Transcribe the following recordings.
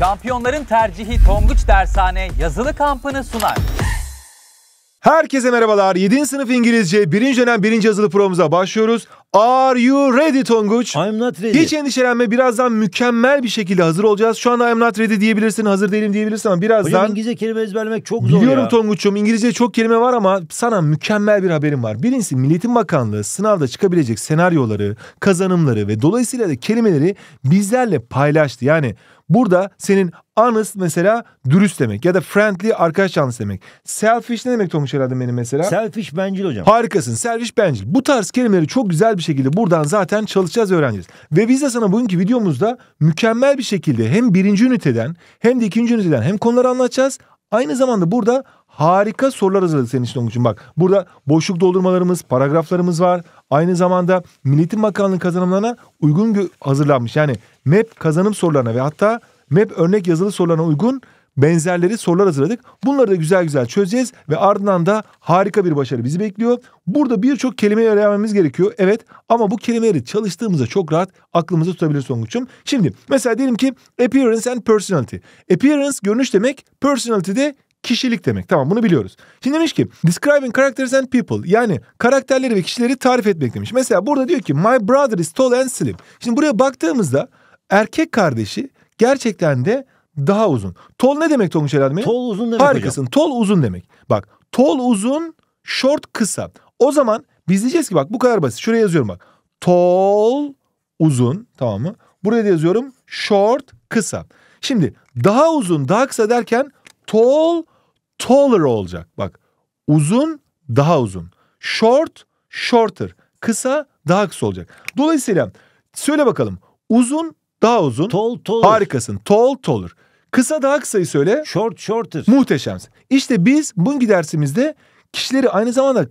Şampiyonların tercihi Tonguç Dershane yazılı kampını sunar. Herkese merhabalar. 7. sınıf İngilizce 1. dönem 1. yazılı programımıza başlıyoruz. Are you ready Tonguç? I'm not ready. Hiç endişelenme. Birazdan mükemmel bir şekilde hazır olacağız. Şu anda I'm not ready diyebilirsin, hazır değilim diyebilirsin ama birazdan... Hocam İngilizce kelime ezberlemek çok zor Biliyorum ya. Tonguç'um İngilizce çok kelime var ama sana mükemmel bir haberim var. Birincisi Milliyetin Bakanlığı sınavda çıkabilecek senaryoları, kazanımları ve dolayısıyla da kelimeleri bizlerle paylaştı. Yani Burada senin honest mesela dürüst demek ya da friendly arkadaş canlısı demek. Selfish ne demek Tomuş herhalde benim mesela? Selfish bencil hocam. Harikasın. Selfish bencil. Bu tarz kelimeleri çok güzel bir şekilde buradan zaten çalışacağız öğreneceğiz. Ve biz de sana bugünkü videomuzda mükemmel bir şekilde hem birinci üniteden hem de ikinci üniteden hem konuları anlatacağız. Aynı zamanda burada harika sorular hazırladı senin için Tonguç'um. Bak burada boşluk doldurmalarımız, paragraflarımız var. Aynı zamanda Milliyetin Bakanlığı kazanımlarına uygun hazırlanmış. Yani MEP kazanım sorularına ve hatta MEP örnek yazılı sorularına uygun benzerleri sorular hazırladık. Bunları da güzel güzel çözeceğiz ve ardından da harika bir başarı bizi bekliyor. Burada birçok kelime öğrenmemiz gerekiyor. Evet ama bu kelimeleri çalıştığımızda çok rahat aklımızı tutabilir Songuç'um. Şimdi mesela diyelim ki appearance and personality. Appearance görünüş demek, personality de kişilik demek. Tamam bunu biliyoruz. Şimdi demiş ki describing characters and people yani karakterleri ve kişileri tarif etmek demiş. Mesela burada diyor ki my brother is tall and slim. Şimdi buraya baktığımızda erkek kardeşi gerçekten de daha uzun. Tol ne demek Tonguç Elad Tol uzun demek Harikasın. Hocam. Tol uzun demek. Bak tol uzun, short kısa. O zaman biz diyeceğiz ki bak bu kadar basit. Şuraya yazıyorum bak. Tol uzun tamam mı? Buraya da yazıyorum short kısa. Şimdi daha uzun daha kısa derken Tall, taller olacak. Bak uzun daha uzun. Short, shorter. Kısa daha kısa olacak. Dolayısıyla söyle bakalım. Uzun daha uzun. Tall, taller. Harikasın. Tall, taller. Kısa daha kısayı söyle. Short, shorter. Muhteşemsin. İşte biz bugünkü dersimizde kişileri aynı zamanda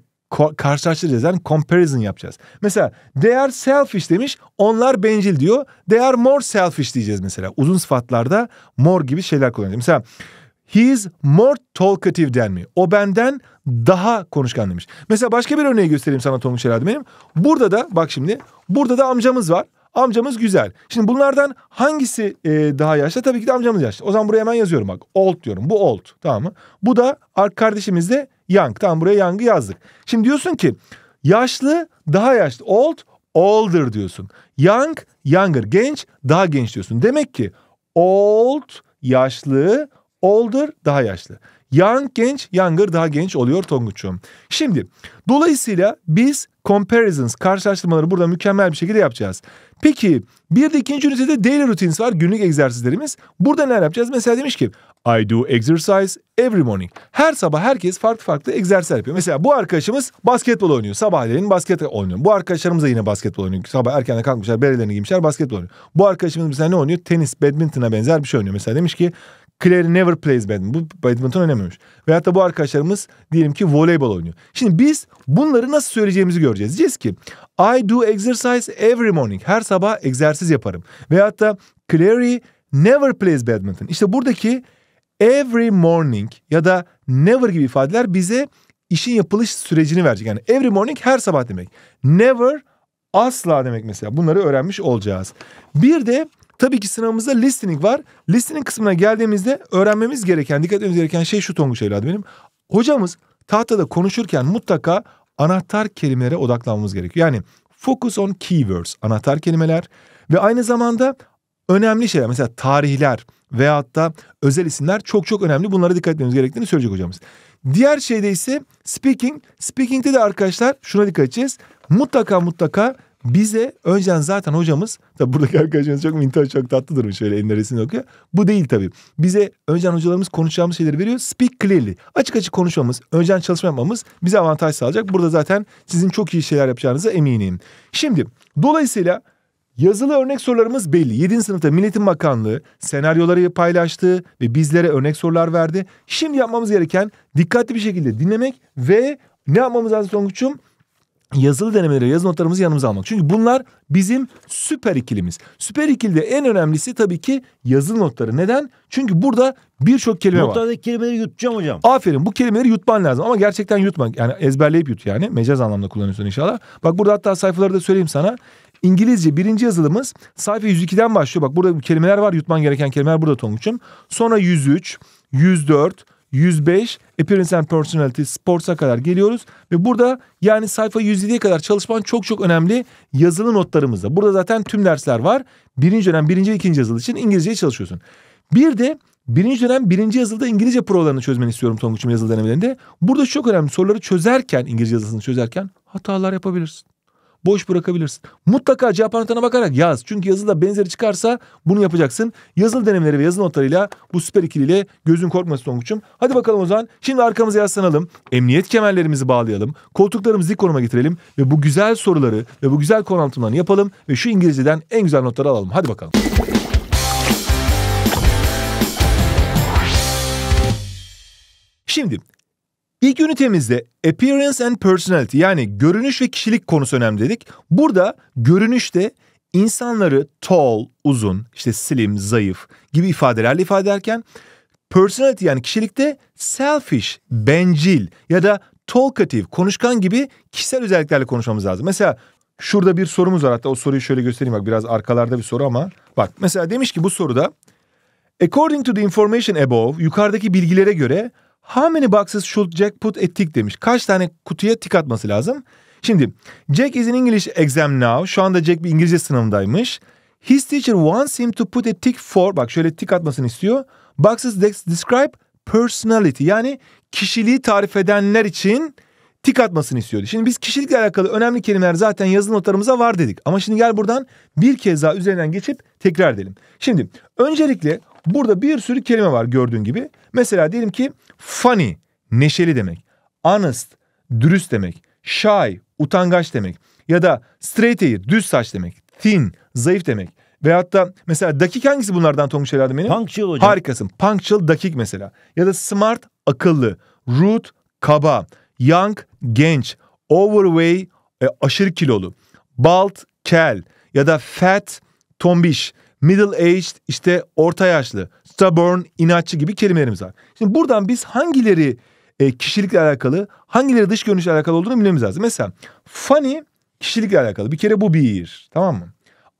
karşılaştıracağız. Yani comparison yapacağız. Mesela they are selfish demiş. Onlar bencil diyor. They are more selfish diyeceğiz mesela. Uzun sıfatlarda more gibi şeyler kullanacağız. Mesela He more talkative than me. O benden daha konuşkan demiş. Mesela başka bir örneği göstereyim sana Tonguç herhalde benim. Burada da bak şimdi burada da amcamız var. Amcamız güzel. Şimdi bunlardan hangisi e, daha yaşlı? Tabii ki de amcamız yaşlı. O zaman buraya hemen yazıyorum bak. Old diyorum. Bu old. Tamam mı? Bu da kardeşimiz de young. Tamam buraya young'ı yazdık. Şimdi diyorsun ki yaşlı daha yaşlı. Old older diyorsun. Young younger. Genç daha genç diyorsun. Demek ki old yaşlı Older daha yaşlı. Young genç, younger daha genç oluyor Tonguç'um. Şimdi dolayısıyla biz comparisons, karşılaştırmaları burada mükemmel bir şekilde yapacağız. Peki bir de ikinci ünitede daily routines var günlük egzersizlerimiz. Burada ne yapacağız? Mesela demiş ki I do exercise every morning. Her sabah herkes farklı farklı egzersiz yapıyor. Mesela bu arkadaşımız basketbol oynuyor. Sabahleyin basket oynuyor. Bu arkadaşlarımız da yine basketbol oynuyor. Sabah erkenden kalkmışlar, berelerini giymişler, basketbol oynuyor. Bu arkadaşımız mesela ne oynuyor? Tenis, badminton'a benzer bir şey oynuyor. Mesela demiş ki Claire never plays badminton. Bu badminton oynamamış. Veyahut da bu arkadaşlarımız diyelim ki voleybol oynuyor. Şimdi biz bunları nasıl söyleyeceğimizi göreceğiz. Diyeceğiz ki I do exercise every morning. Her sabah egzersiz yaparım. Veyahut da Clary never plays badminton. İşte buradaki every morning ya da never gibi ifadeler bize işin yapılış sürecini verecek. Yani every morning her sabah demek. Never asla demek mesela. Bunları öğrenmiş olacağız. Bir de Tabii ki sınavımızda listening var. Listening kısmına geldiğimizde öğrenmemiz gereken, dikkat etmemiz gereken şey şu Tonguç evladım benim. Hocamız tahtada konuşurken mutlaka anahtar kelimelere odaklanmamız gerekiyor. Yani focus on keywords, anahtar kelimeler ve aynı zamanda önemli şeyler mesela tarihler veyahut da özel isimler çok çok önemli. Bunlara dikkat etmemiz gerektiğini söyleyecek hocamız. Diğer şeyde ise speaking. Speaking'de de arkadaşlar şuna dikkat edeceğiz. Mutlaka mutlaka bize önceden zaten hocamız tabi buradaki arkadaşımız çok mintaj çok tatlı durmuş şöyle elinde resimle okuyor. Bu değil tabii. Bize önceden hocalarımız konuşacağımız şeyleri veriyor. Speak clearly. Açık açık konuşmamız, önceden çalışma yapmamız bize avantaj sağlayacak. Burada zaten sizin çok iyi şeyler yapacağınıza eminim. Şimdi dolayısıyla Yazılı örnek sorularımız belli. 7. sınıfta Milletin Bakanlığı senaryoları paylaştı ve bizlere örnek sorular verdi. Şimdi yapmamız gereken dikkatli bir şekilde dinlemek ve ne yapmamız lazım Tonguç'um? yazılı denemeleri, yazı notlarımızı yanımıza almak. Çünkü bunlar bizim süper ikilimiz. Süper ikilide en önemlisi tabii ki yazılı notları. Neden? Çünkü burada birçok kelime Notlardaki var. Notlardaki kelimeleri yutacağım hocam. Aferin bu kelimeleri yutman lazım ama gerçekten yutma. Yani ezberleyip yut yani. Mecaz anlamda kullanıyorsun inşallah. Bak burada hatta sayfaları da söyleyeyim sana. İngilizce birinci yazılımız sayfa 102'den başlıyor. Bak burada kelimeler var yutman gereken kelimeler burada Tonguç'um. Sonra 103, 104, 105 Appearance e, and Personality Sports'a kadar geliyoruz. Ve burada yani sayfa 107'ye kadar çalışman çok çok önemli yazılı notlarımızda. Burada zaten tüm dersler var. Birinci dönem birinci ikinci yazılı için İngilizceye çalışıyorsun. Bir de birinci dönem birinci yazılıda İngilizce provalarını çözmeni istiyorum Tonguç'un yazılı denemelerinde. Burada çok önemli soruları çözerken İngilizce yazılısını çözerken hatalar yapabilirsin boş bırakabilirsin. Mutlaka cevap anahtarına bakarak yaz. Çünkü yazıda benzeri çıkarsa bunu yapacaksın. Yazılı denemeleri ve yazılı notlarıyla bu süper ikiliyle gözün korkmasın Tonguç'um. Hadi bakalım o zaman. Şimdi arkamıza yaslanalım. Emniyet kemerlerimizi bağlayalım. Koltuklarımızı dik konuma getirelim. Ve bu güzel soruları ve bu güzel konu yapalım. Ve şu İngilizceden en güzel notları alalım. Hadi bakalım. Şimdi İlk ünitemizde appearance and personality yani görünüş ve kişilik konusu önemli dedik. Burada görünüşte insanları tall, uzun, işte slim, zayıf gibi ifadelerle ifade ederken personality yani kişilikte selfish, bencil ya da talkative, konuşkan gibi kişisel özelliklerle konuşmamız lazım. Mesela şurada bir sorumuz var hatta o soruyu şöyle göstereyim bak biraz arkalarda bir soru ama bak mesela demiş ki bu soruda According to the information above yukarıdaki bilgilere göre How many boxes should Jack put a tick demiş. Kaç tane kutuya tik atması lazım? Şimdi Jack is in English exam now. Şu anda Jack bir İngilizce sınavındaymış. His teacher wants him to put a tick for. Bak şöyle tik atmasını istiyor. Boxes that describe personality. Yani kişiliği tarif edenler için tik atmasını istiyordu. Şimdi biz kişilikle alakalı önemli kelimeler zaten yazılı notlarımıza var dedik. Ama şimdi gel buradan bir kez daha üzerinden geçip tekrar edelim. Şimdi öncelikle Burada bir sürü kelime var gördüğün gibi. Mesela diyelim ki funny neşeli demek. Honest dürüst demek. Shy utangaç demek. Ya da straight hair düz saç demek. Thin zayıf demek. Veyahut da mesela dakik hangisi bunlardan Tonguç herhalde benim? Punctual hocam. Harikasın. Punctual dakik mesela. Ya da smart akıllı. Rude kaba. Young genç. Overweight e, aşırı kilolu. Bald kel. Ya da fat tombiş middle aged işte orta yaşlı, stubborn, inatçı gibi kelimelerimiz var. Şimdi buradan biz hangileri e, kişilikle alakalı, hangileri dış görünüşle alakalı olduğunu bilmemiz lazım. Mesela funny kişilikle alakalı. Bir kere bu bir. Tamam mı?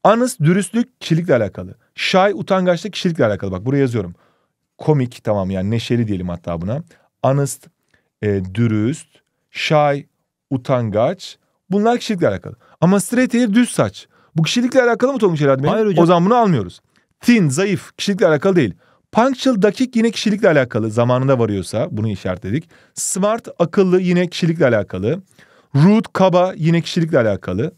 Honest, dürüstlük kişilikle alakalı. Shy, utangaçlık kişilikle alakalı. Bak buraya yazıyorum. Komik tamam yani neşeli diyelim hatta buna. Honest, e, dürüst, shy, utangaç. Bunlar kişilikle alakalı. Ama straight hair düz saç. Bu kişilikle alakalı mı Tonguç herhalde? Hayır hocam. O zaman bunu almıyoruz. Thin, zayıf kişilikle alakalı değil. Punctual, dakik yine kişilikle alakalı. Zamanında varıyorsa bunu işaretledik. Smart, akıllı yine kişilikle alakalı. Rude, kaba yine kişilikle alakalı.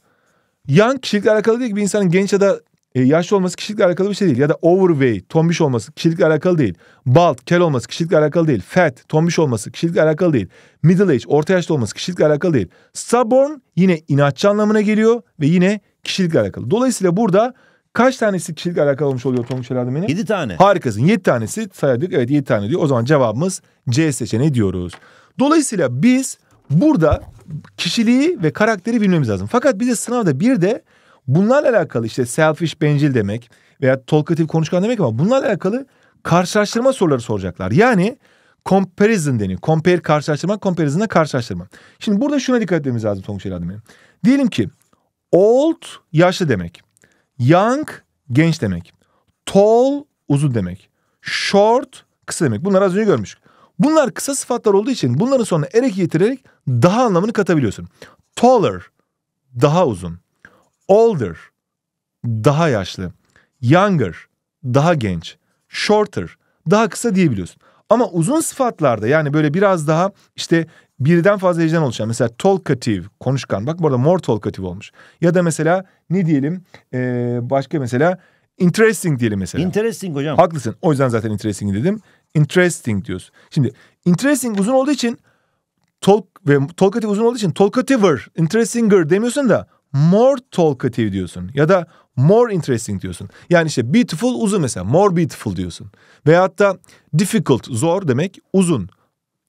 Young, kişilikle alakalı değil ki bir insanın genç ya da e, yaşlı olması kişilikle alakalı bir şey değil. Ya da overweight, tombiş olması kişilikle alakalı değil. Bald, kel olması kişilikle alakalı değil. Fat, tombiş olması kişilikle alakalı değil. Middle age, orta yaşlı olması kişilikle alakalı değil. Stubborn yine inatçı anlamına geliyor ve yine Kişilikle alakalı. Dolayısıyla burada kaç tanesi kişilikle alakalı olmuş oluyor Tonguç Şelade benim? 7 tane. Harikasın. 7 tanesi saydık. Evet 7 tane diyor. O zaman cevabımız C seçeneği diyoruz. Dolayısıyla biz burada kişiliği ve karakteri bilmemiz lazım. Fakat bize sınavda bir de bunlarla alakalı işte selfish bencil demek veya talkative konuşkan demek ama bunlarla alakalı karşılaştırma soruları soracaklar. Yani comparison deniyor. Compare karşılaştırma, comparison'la karşılaştırma. Şimdi burada şuna dikkat etmemiz lazım Tonguç Şelade Diyelim ki Old yaşlı demek. Young genç demek. Tall uzun demek. Short kısa demek. Bunları az önce görmüştük. Bunlar kısa sıfatlar olduğu için bunların sonuna erek getirerek daha anlamını katabiliyorsun. Taller daha uzun. Older daha yaşlı. Younger daha genç. Shorter daha kısa diyebiliyorsun. Ama uzun sıfatlarda yani böyle biraz daha işte birden fazla heceden oluşan mesela talkative konuşkan bak burada more talkative olmuş ya da mesela ne diyelim ee, başka mesela interesting diyelim mesela. Interesting hocam. Haklısın o yüzden zaten interesting dedim interesting diyoruz. Şimdi interesting uzun olduğu için talk ve talkative uzun olduğu için talkativer, interestinger demiyorsun da more talkative diyorsun ya da more interesting diyorsun. Yani işte beautiful uzun mesela more beautiful diyorsun. Veyahut da difficult zor demek uzun.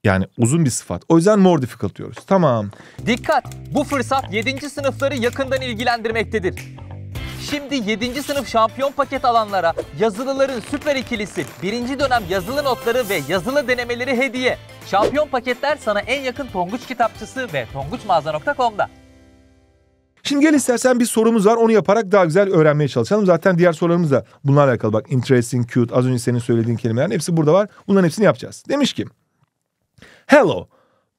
Yani uzun bir sıfat. O yüzden more difficult diyoruz. Tamam. Dikkat! Bu fırsat 7. sınıfları yakından ilgilendirmektedir. Şimdi 7. sınıf şampiyon paket alanlara yazılıların süper ikilisi, 1. dönem yazılı notları ve yazılı denemeleri hediye. Şampiyon paketler sana en yakın Tonguç kitapçısı ve tonguçmağaza.com'da. Şimdi gel istersen bir sorumuz var. Onu yaparak daha güzel öğrenmeye çalışalım. Zaten diğer sorularımız da bunlarla alakalı. Bak interesting, cute, az önce senin söylediğin kelimelerin hepsi burada var. Bunların hepsini yapacağız. Demiş ki Hello.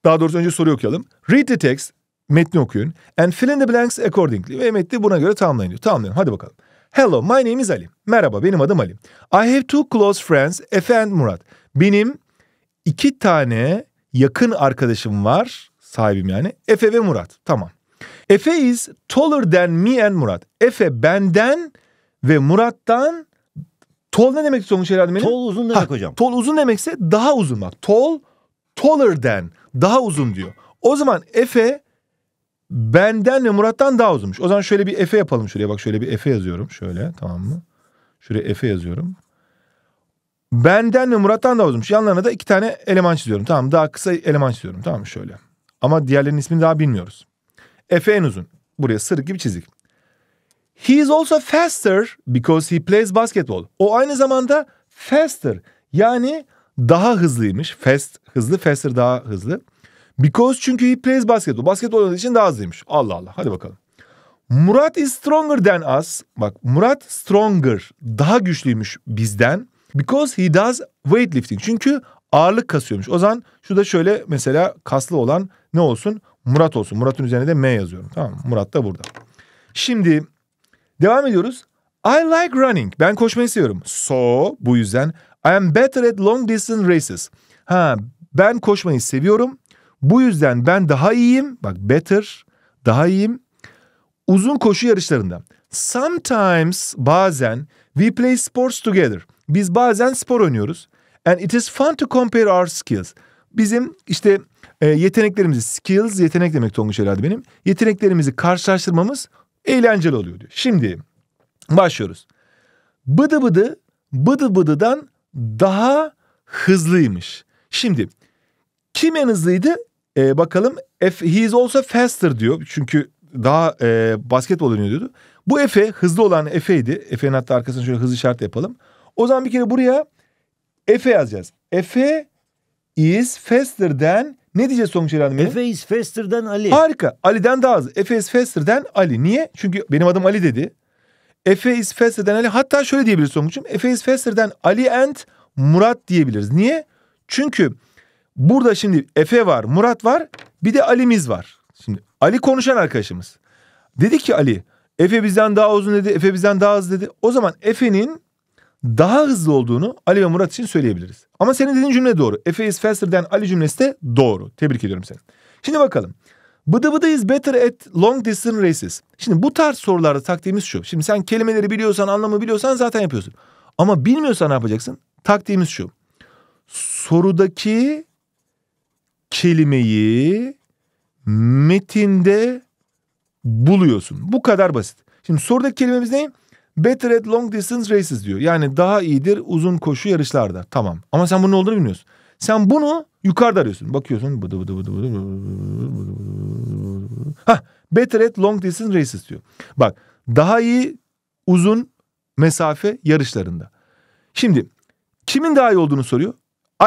Daha doğrusu önce soruyu okuyalım. Read the text. Metni okuyun. And fill in the blanks accordingly. Ve metni buna göre tamamlayın diyor. Tamamlayın. Hadi bakalım. Hello, my name is Ali. Merhaba, benim adım Ali. I have two close friends, Efe and Murat. Benim iki tane yakın arkadaşım var. Sahibim yani. Efe ve Murat. Tamam. Efe is taller than me and Murat. Efe benden ve Murat'tan Tol ne demek sonuç herhalde benim? Tol uzun demek ha, hocam. Tol uzun demekse daha uzun bak. Tol taller than daha uzun diyor. O zaman Efe benden ve Murat'tan daha uzunmuş. O zaman şöyle bir Efe yapalım şuraya bak şöyle bir Efe yazıyorum şöyle tamam mı? Şuraya Efe yazıyorum. Benden ve Murat'tan daha uzunmuş. Yanlarına da iki tane eleman çiziyorum. Tamam daha kısa eleman çiziyorum. Tamam şöyle. Ama diğerlerinin ismini daha bilmiyoruz. Efe en uzun. Buraya sırık gibi çizik. He is also faster because he plays basketball. O aynı zamanda faster. Yani daha hızlıymış. Fast hızlı, faster daha hızlı. Because çünkü he plays basketball. Basketbol oynadığı için daha hızlıymış. Allah Allah hadi bakalım. Murat is stronger than us. Bak Murat stronger daha güçlüymüş bizden. Because he does weightlifting. Çünkü ağırlık kasıyormuş. O zaman şu da şöyle mesela kaslı olan ne olsun? Murat olsun. Murat'ın üzerine de M yazıyorum. Tamam mı? Murat da burada. Şimdi devam ediyoruz. I like running. Ben koşmayı seviyorum. So bu yüzden I am better at long distance races. Ha ben koşmayı seviyorum. Bu yüzden ben daha iyiyim. Bak better daha iyiyim. Uzun koşu yarışlarında. Sometimes bazen we play sports together. Biz bazen spor oynuyoruz. And it is fun to compare our skills. Bizim işte e, yeteneklerimizi skills yetenek demek Tonguç herhalde benim. Yeteneklerimizi karşılaştırmamız eğlenceli oluyor diyor. Şimdi başlıyoruz. Bıdı bıdı bıdı bıdıdan daha hızlıymış. Şimdi kim en hızlıydı? Ee, bakalım F, he is also faster diyor. Çünkü daha e, basketbol oynuyor Bu Efe hızlı olan Efe'ydi. Efe'nin hatta arkasına şöyle hızlı işaret yapalım. O zaman bir kere buraya Efe yazacağız. Efe is faster than ne diyeceğiz sonuç herhalde? Efe is faster than Ali. Harika. Ali'den daha hızlı. Efe is faster than Ali. Niye? Çünkü benim adım Ali dedi. Efe is faster Ali. Hatta şöyle diyebiliriz Songuç'um. Efe is faster'den Ali and Murat diyebiliriz. Niye? Çünkü burada şimdi Efe var, Murat var. Bir de Ali'miz var. Şimdi Ali konuşan arkadaşımız. Dedi ki Ali, Efe bizden daha uzun dedi, Efe bizden daha hızlı dedi. O zaman Efe'nin daha hızlı olduğunu Ali ve Murat için söyleyebiliriz. Ama senin dediğin cümle doğru. Efe is faster'den Ali cümlesi de doğru. Tebrik ediyorum seni. Şimdi bakalım. Bıdı bıdı is better at long distance races. Şimdi bu tarz sorularda taktiğimiz şu. Şimdi sen kelimeleri biliyorsan, anlamı biliyorsan zaten yapıyorsun. Ama bilmiyorsan ne yapacaksın? Taktiğimiz şu. Sorudaki kelimeyi metinde buluyorsun. Bu kadar basit. Şimdi sorudaki kelimemiz ne? Better at long distance races diyor. Yani daha iyidir uzun koşu yarışlarda. Tamam. Ama sen bunun ne olduğunu bilmiyorsun. Sen bunu yukarıda arıyorsun. Bakıyorsun. Bıdı bıdı bıdı bıdı Hah, better at long distance races diyor. Bak daha iyi uzun mesafe yarışlarında. Şimdi kimin daha iyi olduğunu soruyor.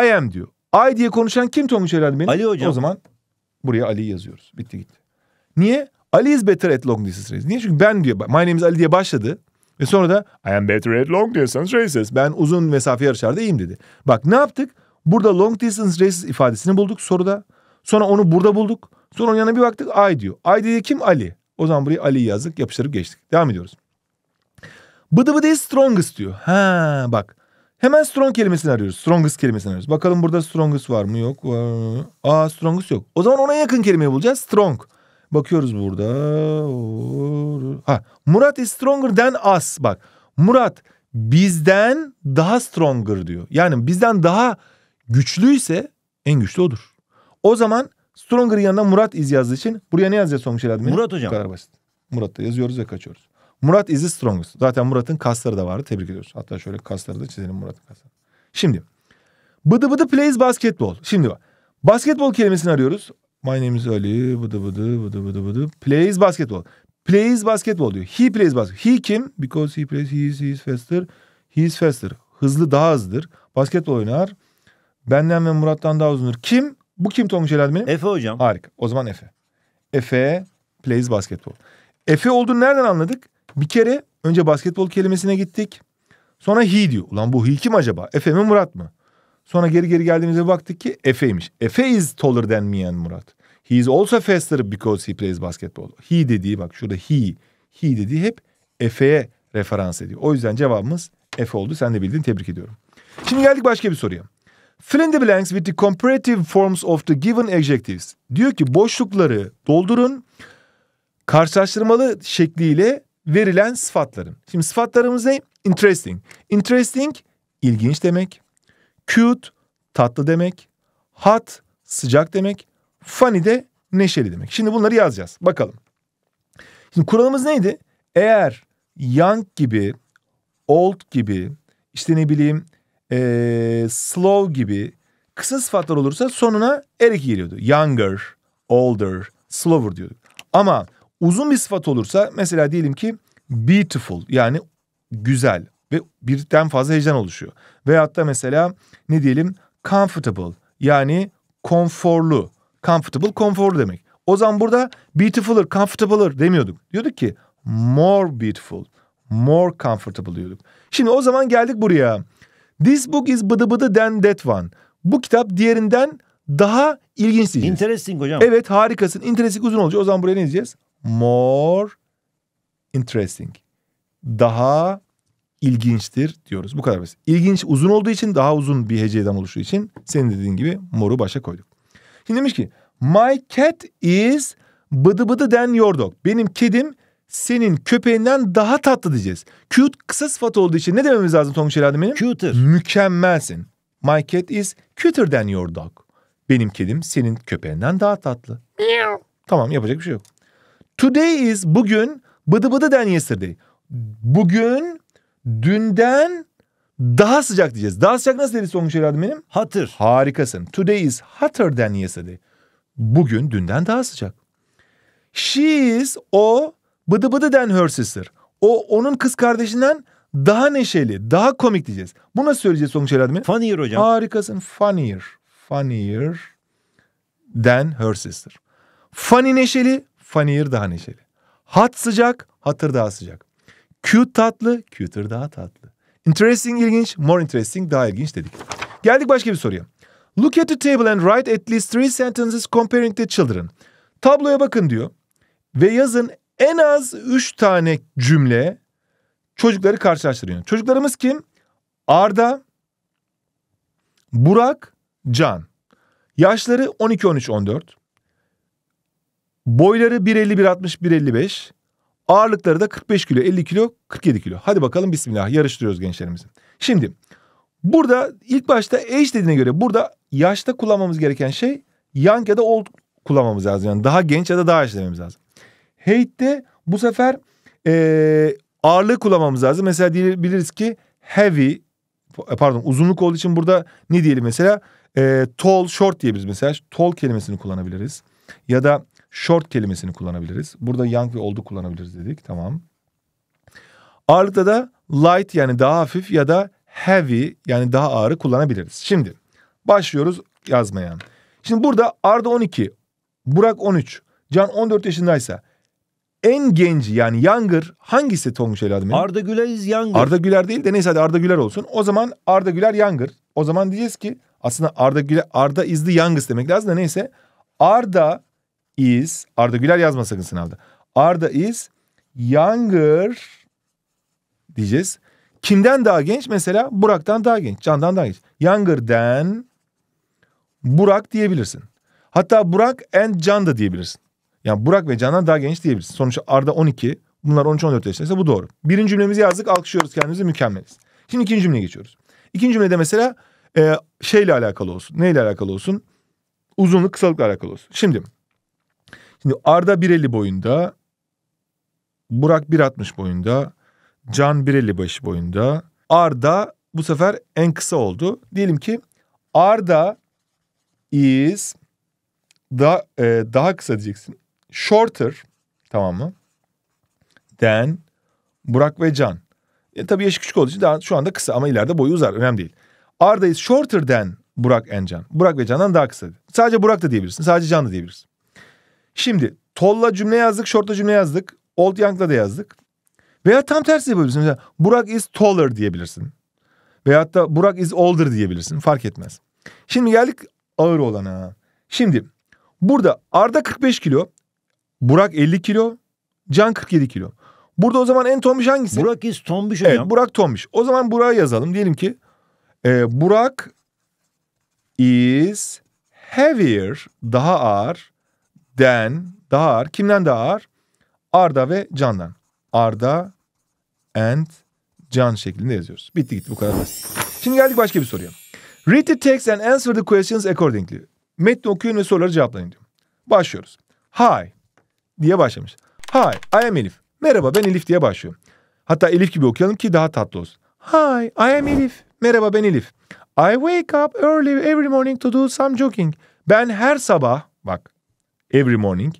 I am diyor. I diye konuşan kim Tonguç herhalde benim? Ali hocam. O zaman buraya Ali yazıyoruz. Bitti gitti. Niye? Ali is better at long distance races. Niye? Çünkü ben diyor. My name is Ali diye başladı. Ve sonra da I am better at long distance races. Ben uzun mesafe yarışlarda iyiyim dedi. Bak ne yaptık? Burada long distance races ifadesini bulduk soruda. Sonra onu burada bulduk. Sonra onun yanına bir baktık I diyor. I dediği kim? Ali. O zaman buraya Ali yazdık yapıştırıp geçtik. Devam ediyoruz. Bıdı bıdı strongest diyor. Ha bak. Hemen strong kelimesini arıyoruz. Strongest kelimesini arıyoruz. Bakalım burada strongest var mı yok. Var mı? Aa strongest yok. O zaman ona yakın kelimeyi bulacağız. Strong. Bakıyoruz burada. Ha, Murat is stronger than us. Bak Murat bizden daha stronger diyor. Yani bizden daha güçlüyse en güçlü odur. O zaman Stronger'ın yanında Murat İz yazdığı için buraya ne yazacağız son şeyler? Murat hocam. Bu kadar basit. Murat'ta yazıyoruz ve kaçıyoruz. Murat izi strongest. Zaten Murat'ın kasları da vardı. Tebrik ediyoruz. Hatta şöyle kasları da çizelim Murat'ın kasları. Şimdi. Bıdı bıdı plays basketball. Şimdi bak. Basketbol kelimesini arıyoruz. My name is Ali. Bıdı bıdı bıdı bıdı bıdı. Plays basketball. Plays basketball diyor. He plays basketball. He kim? Because he plays. He is, he is faster. He is faster. Hızlı daha hızlıdır. Basketbol oynar. Benden ve Murat'tan daha uzundur. Kim? Bu kim Tonguç herhalde benim? Efe hocam. Harika. O zaman Efe. Efe plays basketbol. Efe olduğunu nereden anladık? Bir kere önce basketbol kelimesine gittik. Sonra he diyor. Ulan bu he kim acaba? Efe mi Murat mı? Sonra geri geri geldiğimizde baktık ki Efe'ymiş. Efe is taller than me and Murat. He is also faster because he plays basketball. He dediği bak şurada he. He dediği hep Efe'ye referans ediyor. O yüzden cevabımız Efe oldu. Sen de bildin tebrik ediyorum. Şimdi geldik başka bir soruya. Fill in the blanks with the comparative forms of the given adjectives. Diyor ki boşlukları doldurun karşılaştırmalı şekliyle verilen sıfatların. Şimdi sıfatlarımız ne? Interesting. Interesting ilginç demek. Cute tatlı demek. Hot sıcak demek. Funny de neşeli demek. Şimdi bunları yazacağız. Bakalım. Şimdi kuralımız neydi? Eğer young gibi, old gibi, işte ne bileyim e, slow gibi kısa sıfatlar olursa sonuna erik geliyordu. Younger, older, slower diyordu. Ama uzun bir sıfat olursa mesela diyelim ki beautiful yani güzel ve birden fazla heyecan oluşuyor. Veyahut da mesela ne diyelim comfortable yani konforlu. Comfortable konforlu demek. O zaman burada beautifuler, comfortabler demiyorduk. Diyorduk ki more beautiful, more comfortable diyorduk. Şimdi o zaman geldik buraya. This book is bıdı bıdı than that one. Bu kitap diğerinden daha ilginç diyeceğiz. Interesting hocam. Evet harikasın. Interesting uzun olacak. O zaman buraya ne diyeceğiz? More interesting. Daha ilginçtir diyoruz. Bu kadar basit. İlginç uzun olduğu için daha uzun bir heceyeden oluştuğu için senin dediğin gibi moru başa koyduk. Şimdi demiş ki My cat is bıdı bıdı than your dog. Benim kedim senin köpeğinden daha tatlı diyeceğiz. Cute kısa sıfat olduğu için ne dememiz lazım Tonguç Şelade benim? Cuter. Mükemmelsin. My cat is cuter than your dog. Benim kedim senin köpeğinden daha tatlı. Miau. Tamam yapacak bir şey yok. Today is bugün bıdı bıdı than yesterday. Bugün dünden daha sıcak diyeceğiz. Daha sıcak nasıl deriz Tonguç Şelade benim? Hatır. Harikasın. Today is hotter than yesterday. Bugün dünden daha sıcak. She is o Bıdı Bıdı Den Her Sister. O onun kız kardeşinden daha neşeli, daha komik diyeceğiz. Bu nasıl söyleyeceğiz sonuç herhalde mi? Funnier hocam. Harikasın. Funnier. Funnier than her sister. Funny neşeli, funnier daha neşeli. Hot sıcak, hatır daha sıcak. Cute tatlı, cuter daha tatlı. Interesting ilginç, more interesting daha ilginç dedik. Geldik başka bir soruya. Look at the table and write at least three sentences comparing the children. Tabloya bakın diyor ve yazın en az üç tane cümle çocukları karşılaştırıyor. Çocuklarımız kim? Arda, Burak, Can. Yaşları 12, 13, 14. Boyları 1.50, 1.60, 1.55. Ağırlıkları da 45 kilo, 50 kilo, 47 kilo. Hadi bakalım bismillah yarıştırıyoruz gençlerimizi. Şimdi burada ilk başta age dediğine göre burada yaşta kullanmamız gereken şey young ya da old kullanmamız lazım. Yani daha genç ya da daha yaşlı dememiz lazım. Hate'de bu sefer e, ağırlığı kullanmamız lazım. Mesela diyebiliriz ki heavy pardon uzunluk olduğu için burada ne diyelim mesela e, tall short diyebiliriz mesela tall kelimesini kullanabiliriz ya da short kelimesini kullanabiliriz. Burada young ve old'u kullanabiliriz dedik tamam. Ağırlıkta da light yani daha hafif ya da heavy yani daha ağırı kullanabiliriz. Şimdi başlıyoruz yazmaya. Şimdi burada Arda 12, Burak 13, Can 14 yaşındaysa en genci yani Younger hangisi Tonguç Elazığ'ın? Arda Güler Younger. Arda Güler değil de neyse hadi Arda Güler olsun. O zaman Arda Güler Younger. O zaman diyeceğiz ki aslında Arda Güler Arda is the youngest demek lazım da neyse. Arda is Arda Güler yazma sakın sınavda. Arda is younger diyeceğiz. Kimden daha genç? Mesela Burak'tan daha genç, Can'dan daha genç. Younger than Burak diyebilirsin. Hatta Burak and Can da diyebilirsin. Yani Burak ve Canan daha genç diyebilirsin. Sonuçta Arda 12, bunlar 13-14 yaşındaysa bu doğru. Birinci cümlemizi yazdık, alkışlıyoruz kendimizi mükemmeliz. Şimdi ikinci cümleye geçiyoruz. İkinci cümlede mesela e, şeyle alakalı olsun. Neyle alakalı olsun? Uzunluk, kısalıkla alakalı olsun. Şimdi şimdi Arda 1.50 boyunda, Burak 1.60 boyunda, Can 150 başı boyunda. Arda bu sefer en kısa oldu. Diyelim ki Arda is da, e, daha kısa diyeceksin shorter tamam mı? Dan, Burak ve Can. E, tabii yaşı küçük olduğu için daha şu anda kısa ama ileride boyu uzar. Önemli değil. Arda is shorter than Burak and Can. Burak ve Can'dan daha kısa. Sadece Burak da diyebilirsin. Sadece Can da diyebilirsin. Şimdi tolla cümle yazdık, shortla cümle yazdık. Old Young'la da yazdık. Veya tam tersi yapabilirsin. Mesela Burak is taller diyebilirsin. Veyahut da Burak is older diyebilirsin. Fark etmez. Şimdi geldik ağır olana. Şimdi burada Arda 45 kilo, Burak 50 kilo, Can 47 kilo. Burada o zaman en tombiş hangisi? Burak is tombiş hocam. Evet Burak tombiş. O zaman Burak'ı yazalım. Diyelim ki e, Burak is heavier, daha ağır than, daha ağır. Kimden daha ağır? Arda ve Can'dan. Arda and Can şeklinde yazıyoruz. Bitti gitti bu kadar Şimdi geldik başka bir soruya. Read the text and answer the questions accordingly. Metni okuyun ve soruları cevaplayın diyor. Başlıyoruz. Hi, diye başlamış. Hi, I am Elif. Merhaba ben Elif diye başlıyorum. Hatta Elif gibi okuyalım ki daha tatlı olsun. Hi, I am Elif. Merhaba ben Elif. I wake up early every morning to do some jogging. Ben her sabah, bak every morning,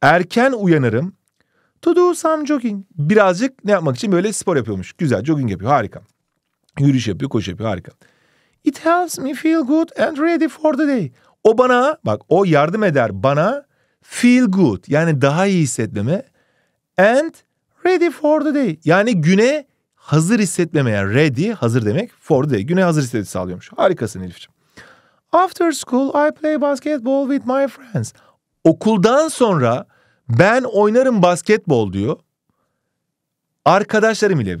erken uyanırım. To do some jogging. Birazcık ne yapmak için böyle spor yapıyormuş. Güzel jogging yapıyor harika. Yürüyüş yapıyor, koşu yapıyor harika. It helps me feel good and ready for the day. O bana, bak o yardım eder bana feel good yani daha iyi hissetmeme and ready for the day yani güne hazır hissetmeme yani ready hazır demek for the day güne hazır hissetmemi sağlıyormuş. Harikasın Elif'ciğim. After school I play basketball with my friends. Okuldan sonra ben oynarım basketbol diyor. Arkadaşlarım ile.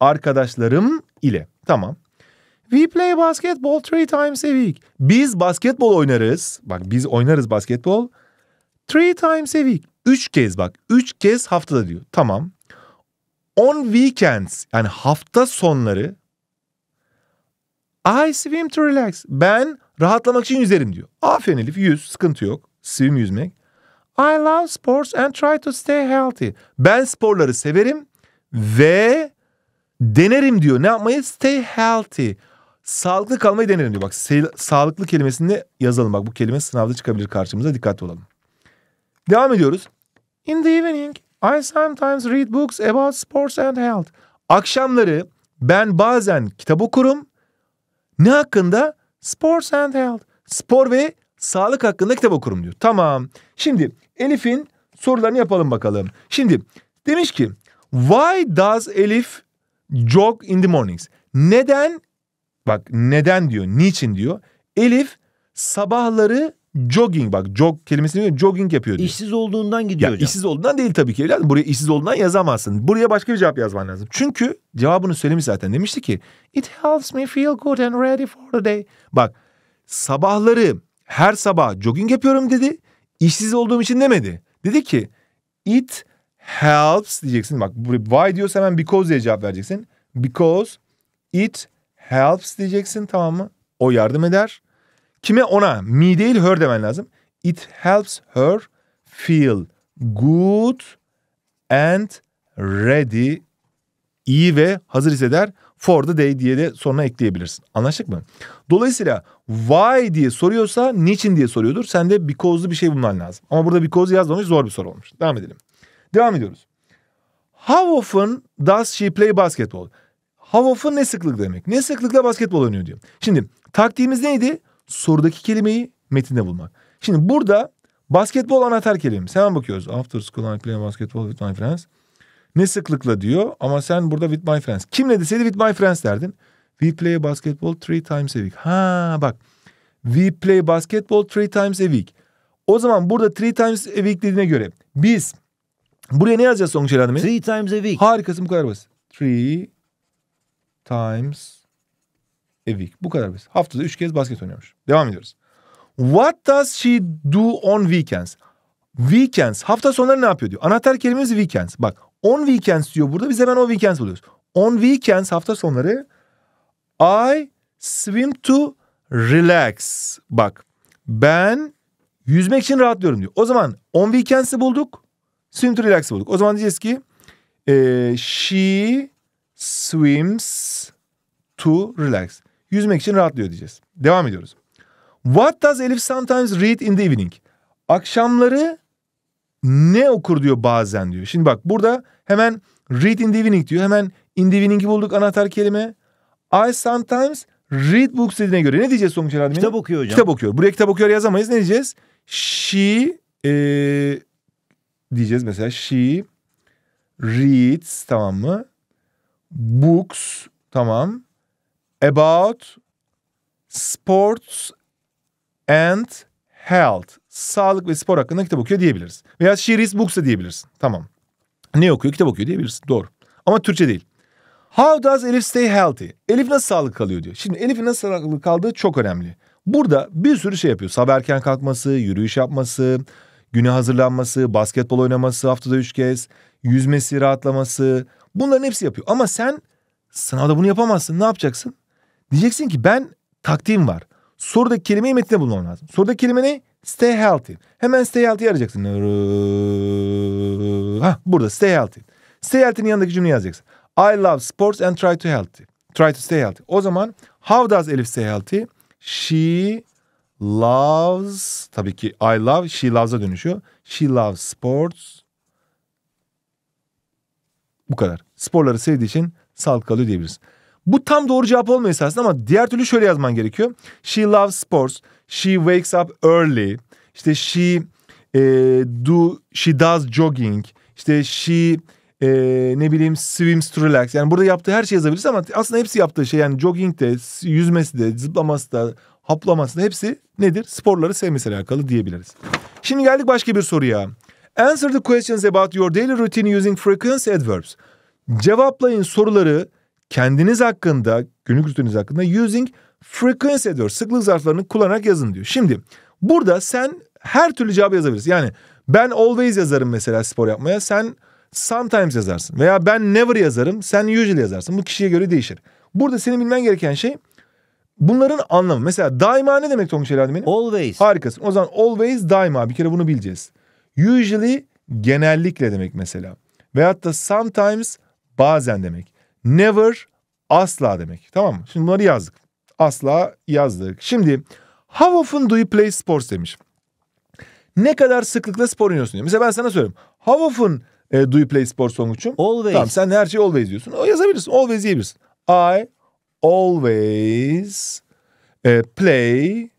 Arkadaşlarım ile. Tamam. We play basketball three times a week. Biz basketbol oynarız. Bak biz oynarız basketbol. Three times a week. Üç kez bak. Üç kez haftada diyor. Tamam. On weekends yani hafta sonları I swim to relax. Ben rahatlamak için yüzerim diyor. Aferin Elif yüz sıkıntı yok. Swim yüzmek. I love sports and try to stay healthy. Ben sporları severim ve denerim diyor. Ne yapmayı? Stay healthy. Sağlıklı kalmayı denerim diyor. Bak sağlıklı kelimesini yazalım. Bak bu kelime sınavda çıkabilir karşımıza. Dikkatli olalım. Devam ediyoruz. In the evening I sometimes read books about sports and health. Akşamları ben bazen kitap okurum. Ne hakkında? Sports and health. Spor ve sağlık hakkında kitap okurum diyor. Tamam. Şimdi Elif'in sorularını yapalım bakalım. Şimdi demiş ki why does Elif jog in the mornings? Neden bak neden diyor, niçin diyor. Elif sabahları jogging bak jog kelimesini diyor jogging yapıyor diyor. İşsiz olduğundan gidiyor ya, hocam. İşsiz olduğundan değil tabii ki evladım. Buraya işsiz olduğundan yazamazsın. Buraya başka bir cevap yazman lazım. Çünkü cevabını söylemiş zaten. Demişti ki it helps me feel good and ready for the day. Bak sabahları her sabah jogging yapıyorum dedi. İşsiz olduğum için demedi. Dedi ki it helps diyeceksin. Bak why diyorsa hemen because diye cevap vereceksin. Because it helps diyeceksin tamam mı? O yardım eder Kime ona? Me değil her demen lazım. It helps her feel good and ready. İyi ve hazır hisseder for the day diye de sonra ekleyebilirsin. Anlaştık mı? Dolayısıyla why diye soruyorsa niçin diye soruyordur. Sen de because'lu bir şey bulman lazım. Ama burada because yazmamış zor bir soru olmuş. Devam edelim. Devam ediyoruz. How often does she play basketball? How often ne sıklıkla demek? Ne sıklıkla basketbol oynuyor diyor. Şimdi taktiğimiz neydi? sorudaki kelimeyi metinde bulmak. Şimdi burada basketbol anahtar kelimesi. Hemen bakıyoruz. After school I play basketball with my friends. Ne sıklıkla diyor ama sen burada with my friends. Kim ne deseydi with my friends derdin. We play basketball three times a week. Ha bak. We play basketball three times a week. O zaman burada three times a week dediğine göre biz buraya ne yazacağız Songül Hanım? Three times a week. Harikasın bu kadar basit. Three times a week. Bu kadar basit. Haftada üç kez basket oynamış. Devam ediyoruz. What does she do on weekends? Weekends. Hafta sonları ne yapıyor diyor. Anahtar kelimemiz weekends. Bak on weekends diyor burada. Biz hemen o weekends buluyoruz. On weekends hafta sonları I swim to relax. Bak ben yüzmek için rahatlıyorum diyor. O zaman on weekends'i bulduk. Swim to relax bulduk. O zaman diyeceğiz ki e, she swims to relax yüzmek için rahatlıyor diyeceğiz. Devam ediyoruz. What does Elif sometimes read in the evening? Akşamları ne okur diyor bazen diyor. Şimdi bak burada hemen read in the evening diyor. Hemen in the evening'i bulduk anahtar kelime. I sometimes read books dediğine göre ne diyeceğiz sonuç herhalde? Kitap okuyor hocam. Kitap okuyor. Buraya kitap okuyor yazamayız. Ne diyeceğiz? She ee, diyeceğiz mesela she reads tamam mı? Books tamam about sports and health. Sağlık ve spor hakkında kitap okuyor diyebiliriz. Veya she reads books da diyebilirsin. Tamam. Ne okuyor? Kitap okuyor diyebilirsin. Doğru. Ama Türkçe değil. How does Elif stay healthy? Elif nasıl sağlıklı kalıyor diyor. Şimdi Elif'in nasıl sağlıklı kaldığı çok önemli. Burada bir sürü şey yapıyor. Sabah erken kalkması, yürüyüş yapması, güne hazırlanması, basketbol oynaması haftada üç kez, yüzmesi, rahatlaması. Bunların hepsi yapıyor. Ama sen sınavda bunu yapamazsın. Ne yapacaksın? Diyeceksin ki ben taktiğim var. Sorudaki kelimeyi metinde bulmam lazım. Sorudaki kelime ne? Stay healthy. Hemen stay healthy arayacaksın. Ha burada stay healthy. Stay healthy'nin yanındaki cümleyi yazacaksın. I love sports and try to healthy. Try to stay healthy. O zaman how does Elif stay healthy? She loves tabii ki I love she loves'a dönüşüyor. She loves sports. Bu kadar. Sporları sevdiği için sağlıklı kalıyor diyebiliriz. Bu tam doğru cevap olmuyor esasında ama diğer türlü şöyle yazman gerekiyor. She loves sports. She wakes up early. İşte she e, do she does jogging. İşte she e, ne bileyim swims to relax. Yani burada yaptığı her şeyi yazabilirsin ama aslında hepsi yaptığı şey yani jogging de, yüzmesi de, zıplaması da, haplaması da hepsi nedir? Sporları sevmesiyle alakalı diyebiliriz. Şimdi geldik başka bir soruya. Answer the questions about your daily routine using frequency adverbs. Cevaplayın soruları kendiniz hakkında, günlük rutininiz hakkında using frequency diyor. Sıklık zarflarını kullanarak yazın diyor. Şimdi burada sen her türlü cevabı yazabilirsin. Yani ben always yazarım mesela spor yapmaya. Sen sometimes yazarsın. Veya ben never yazarım. Sen usually yazarsın. Bu kişiye göre değişir. Burada senin bilmen gereken şey bunların anlamı. Mesela daima ne demek Tonguç Helal benim? Always. Harikasın. O zaman always daima bir kere bunu bileceğiz. Usually genellikle demek mesela. Veyahut da sometimes bazen demek never asla demek. Tamam mı? Şimdi bunları yazdık. Asla yazdık. Şimdi how often do you play sports demiş. Ne kadar sıklıkla spor oynuyorsun diyor. Mesela ben sana söyleyeyim. How often e, do you play sports Songuç'um? Always. Tamam sen her şeyi always diyorsun. O yazabilirsin. Always diyebilirsin. I always e, play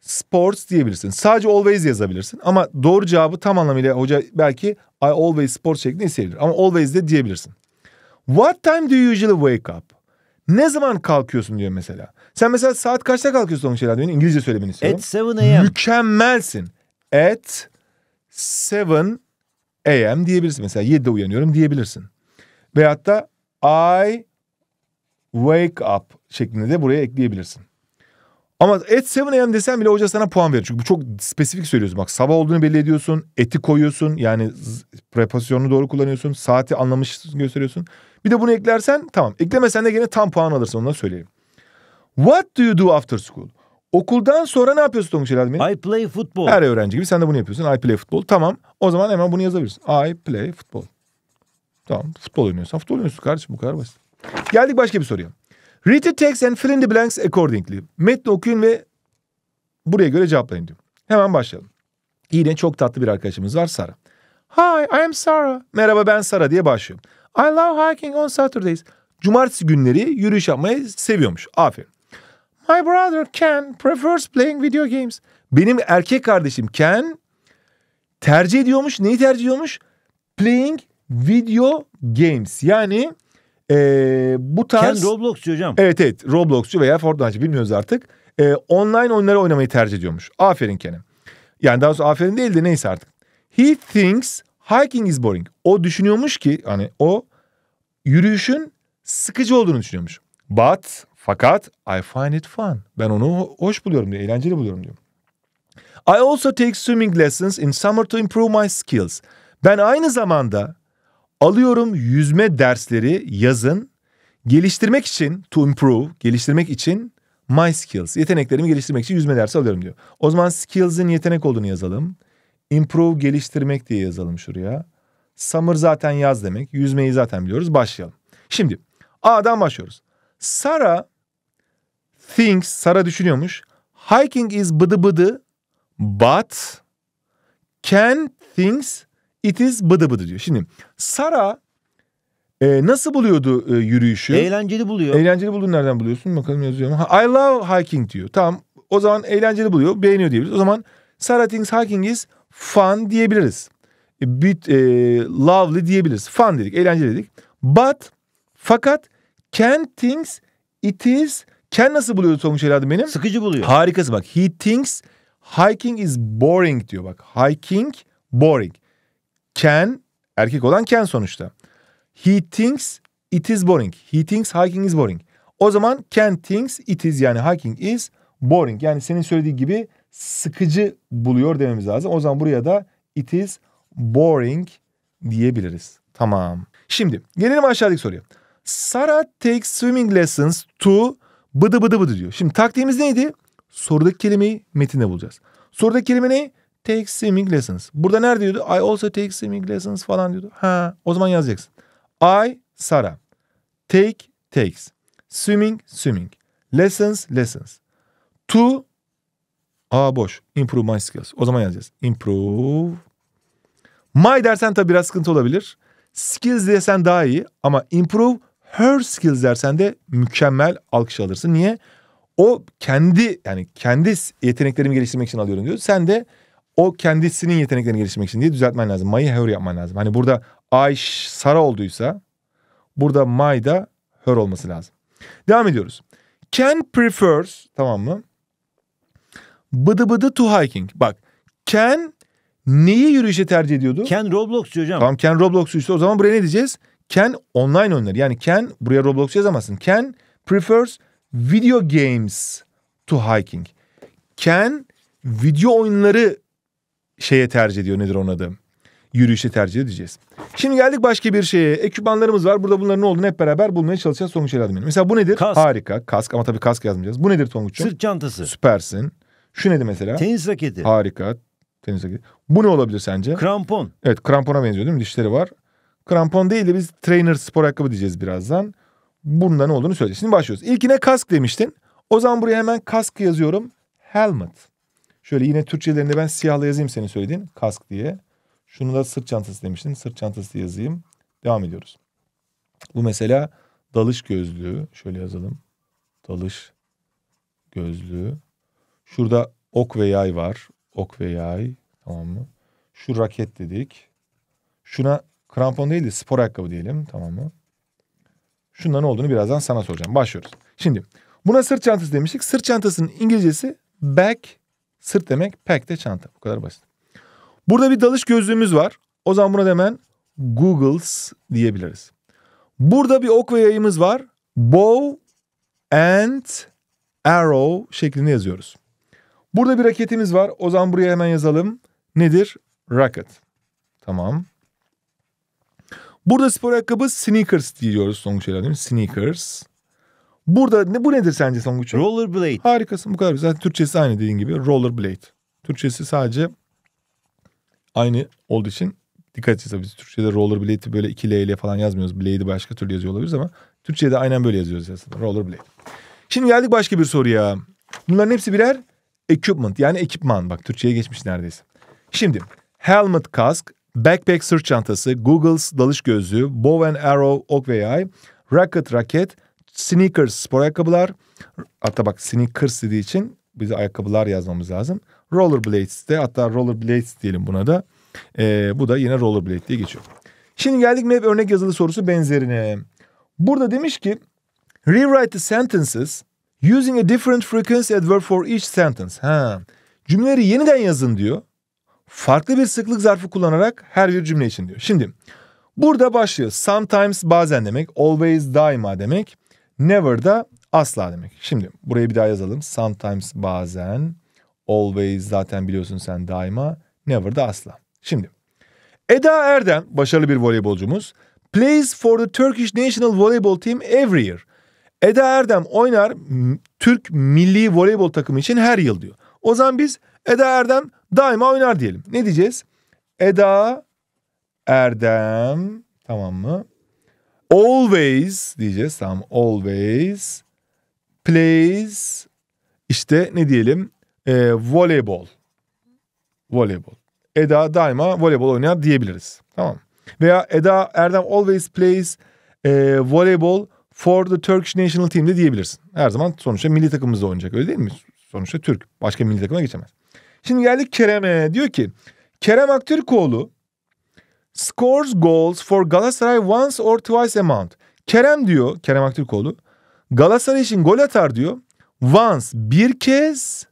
sports diyebilirsin. Sadece always yazabilirsin. Ama doğru cevabı tam anlamıyla hoca belki I always sports şeklinde isteyebilir. Ama always de diyebilirsin. What time do you usually wake up? Ne zaman kalkıyorsun diyor mesela. Sen mesela saat kaçta kalkıyorsun Tonguç Radyo'nun? İngilizce söylemeni istiyorum. At 7 a.m. Mükemmelsin. At 7 a.m. diyebilirsin. Mesela 7'de uyanıyorum diyebilirsin. Veyahut da I wake up şeklinde de buraya ekleyebilirsin. Ama at 7 a.m. desen bile hoca sana puan verir. Çünkü bu çok spesifik söylüyorsun. Bak sabah olduğunu belli ediyorsun. Eti koyuyorsun. Yani prepozisyonunu doğru kullanıyorsun. Saati anlamış gösteriyorsun. Bir de bunu eklersen tamam. Eklemesen de gene tam puan alırsın onu da söyleyeyim. What do you do after school? Okuldan sonra ne yapıyorsun Tonguç Elazmi? I play football. Her öğrenci gibi sen de bunu yapıyorsun. I play football. Tamam. O zaman hemen bunu yazabilirsin. I play football. Tamam. Futbol oynuyorsun. futbol oynuyorsun kardeşim. Bu kadar basit. Geldik başka bir soruya. Read the text and fill in the blanks accordingly. Metni okuyun ve buraya göre cevaplayın diyor. Hemen başlayalım. Yine çok tatlı bir arkadaşımız var Sara. Hi, I am Sara. Merhaba ben Sara diye başlıyorum. I love hiking on Saturdays. Cumartesi günleri yürüyüş yapmayı seviyormuş. Aferin. My brother Ken prefers playing video games. Benim erkek kardeşim Ken tercih ediyormuş. Neyi tercih ediyormuş? Playing video games. Yani ee, bu tarz... Ken Roblox'cu hocam. Evet evet Roblox'cu veya Fortnite'cı bilmiyoruz artık. Ee, online oyunları oynamayı tercih ediyormuş. Aferin Ken'e. Yani daha sonra aferin değil de neyse artık. He thinks Hiking is boring. O düşünüyormuş ki hani o yürüyüşün sıkıcı olduğunu düşünüyormuş. But fakat I find it fun. Ben onu hoş buluyorum diyor, eğlenceli buluyorum diyor. I also take swimming lessons in summer to improve my skills. Ben aynı zamanda alıyorum yüzme dersleri yazın geliştirmek için to improve, geliştirmek için my skills, yeteneklerimi geliştirmek için yüzme dersi alıyorum diyor. O zaman skills'in yetenek olduğunu yazalım. Improve geliştirmek diye yazalım şuraya. Summer zaten yaz demek. Yüzmeyi zaten biliyoruz. Başlayalım. Şimdi A'dan başlıyoruz. Sara thinks, Sara düşünüyormuş. Hiking is bıdı bıdı but can thinks it is bıdı bıdı diyor. Şimdi Sara e, nasıl buluyordu e, yürüyüşü? Eğlenceli buluyor. Eğlenceli bulduğunu nereden buluyorsun? Bakalım yazıyorum. I love hiking diyor. Tamam o zaman eğlenceli buluyor. Beğeniyor diyebiliriz. O zaman Sara thinks hiking is fun diyebiliriz. E, bit, e, lovely diyebiliriz. Fun dedik, eğlence dedik. But, fakat can thinks it is... Ken nasıl buluyordu Tonguç evladım benim? Sıkıcı buluyor. Harikası bak. He thinks hiking is boring diyor bak. Hiking boring. Ken erkek olan Ken sonuçta. He thinks it is boring. He thinks hiking is boring. O zaman Ken thinks it is yani hiking is boring. Yani senin söylediğin gibi sıkıcı buluyor dememiz lazım. O zaman buraya da it is boring diyebiliriz. Tamam. Şimdi gelelim aşağıdaki soruya. Sarah takes swimming lessons to bıdı bıdı bıdı diyor. Şimdi taktiğimiz neydi? Sorudaki kelimeyi metinde bulacağız. Sorudaki kelime ne? Take swimming lessons. Burada nerede diyordu? I also take swimming lessons falan diyordu. Ha, o zaman yazacaksın. I Sarah Take takes. Swimming swimming. Lessons lessons. To A boş. Improve my skills. O zaman yazacağız. Improve. My dersen tabi biraz sıkıntı olabilir. Skills desen daha iyi ama improve her skills dersen de mükemmel alkış alırsın. Niye? O kendi yani kendi yeteneklerimi geliştirmek için alıyorum diyor. Sen de o kendisinin yeteneklerini geliştirmek için diye düzeltmen lazım. My'ı her yapman lazım. Hani burada Ayş Sara olduysa burada my da her olması lazım. Devam ediyoruz. Can prefers tamam mı? Bıdı bıdı to hiking. Bak Ken neyi yürüyüşe tercih ediyordu? Ken Roblox hocam. Tamam Ken Roblox işte o zaman buraya ne diyeceğiz? Ken online oyunları. Yani Ken buraya Roblox yazamazsın. Ken prefers video games to hiking. Ken video oyunları şeye tercih ediyor nedir onun adı? Yürüyüşe tercih edeceğiz. Şimdi geldik başka bir şeye. Ekipmanlarımız var. Burada bunların ne olduğunu hep beraber bulmaya çalışacağız. Tonguç Elazmi'nin. Mesela bu nedir? Kask. Harika. Kask ama tabii kask yazmayacağız. Bu nedir Tonguç'um? Sırt çantası. Süpersin. Şu neydi mesela? Tenis raketi. Harika. Tenis raketi. Bu ne olabilir sence? Krampon. Evet krampona benziyor değil mi? Dişleri var. Krampon değil de biz trainer spor ayakkabı diyeceğiz birazdan. Bunda ne olduğunu söyleyeceğiz. Şimdi başlıyoruz. İlkine kask demiştin. O zaman buraya hemen kask yazıyorum. Helmet. Şöyle yine Türkçelerinde ben siyahla yazayım seni söylediğin kask diye. Şunu da sırt çantası demiştin. Sırt çantası yazayım. Devam ediyoruz. Bu mesela dalış gözlüğü. Şöyle yazalım. Dalış gözlüğü. Şurada ok ve yay var. Ok ve yay. Tamam mı? Şu raket dedik. Şuna krampon değil de spor ayakkabı diyelim. Tamam mı? Şunda ne olduğunu birazdan sana soracağım. Başlıyoruz. Şimdi buna sırt çantası demiştik. Sırt çantasının İngilizcesi back. Sırt demek pack de çanta. Bu kadar basit. Burada bir dalış gözlüğümüz var. O zaman buna hemen Googles diyebiliriz. Burada bir ok ve yayımız var. Bow and arrow şeklinde yazıyoruz. Burada bir raketimiz var. O zaman buraya hemen yazalım. Nedir? Racket. Tamam. Burada spor ayakkabı sneakers diyoruz Songuç herhalde değil mi? Sneakers. Burada ne bu nedir sence Songuç? Rollerblade. Harikasın bu kadar. Zaten Türkçesi aynı dediğin gibi. Rollerblade. Türkçesi sadece aynı olduğu için dikkat etsin. Biz Türkçe'de rollerblade'i böyle iki L ile falan yazmıyoruz. Blade'i başka türlü yazıyor olabiliriz ama Türkçe'de aynen böyle yazıyoruz aslında. Rollerblade. Şimdi geldik başka bir soruya. Bunların hepsi birer Equipment yani ekipman bak Türkçe'ye geçmiş neredeyse. Şimdi helmet kask, backpack sırt çantası, Googles dalış gözlüğü, bow and arrow ok ve yay, racket raket, sneakers spor ayakkabılar. Hatta bak sneakers dediği için bize ayakkabılar yazmamız lazım. Rollerblades de hatta rollerblades diyelim buna da. Ee, bu da yine rollerblade diye geçiyor. Şimdi geldik map örnek yazılı sorusu benzerine. Burada demiş ki rewrite the sentences Using a different frequency adverb for each sentence. Ha. Cümleleri yeniden yazın diyor. Farklı bir sıklık zarfı kullanarak her bir cümle için diyor. Şimdi burada başlıyor. Sometimes bazen demek. Always daima demek. Never da asla demek. Şimdi buraya bir daha yazalım. Sometimes bazen. Always zaten biliyorsun sen daima. Never da asla. Şimdi Eda Erdem başarılı bir voleybolcumuz. Plays for the Turkish National Volleyball Team every year. Eda Erdem oynar Türk milli voleybol takımı için her yıl diyor. O zaman biz Eda Erdem daima oynar diyelim. Ne diyeceğiz? Eda Erdem tamam mı? Always diyeceğiz tamam always plays işte ne diyelim e, voleybol. Voleybol. Eda daima voleybol oynar diyebiliriz. Tamam. Veya Eda Erdem always plays e, voleybol for the Turkish national team de diyebilirsin. Her zaman sonuçta milli takımımızda oynayacak öyle değil mi? Sonuçta Türk. Başka milli takıma geçemez. Şimdi geldik Kerem'e. Diyor ki Kerem Aktürkoğlu scores goals for Galatasaray once or twice a month. Kerem diyor Kerem Aktürkoğlu Galatasaray için gol atar diyor. Once bir kez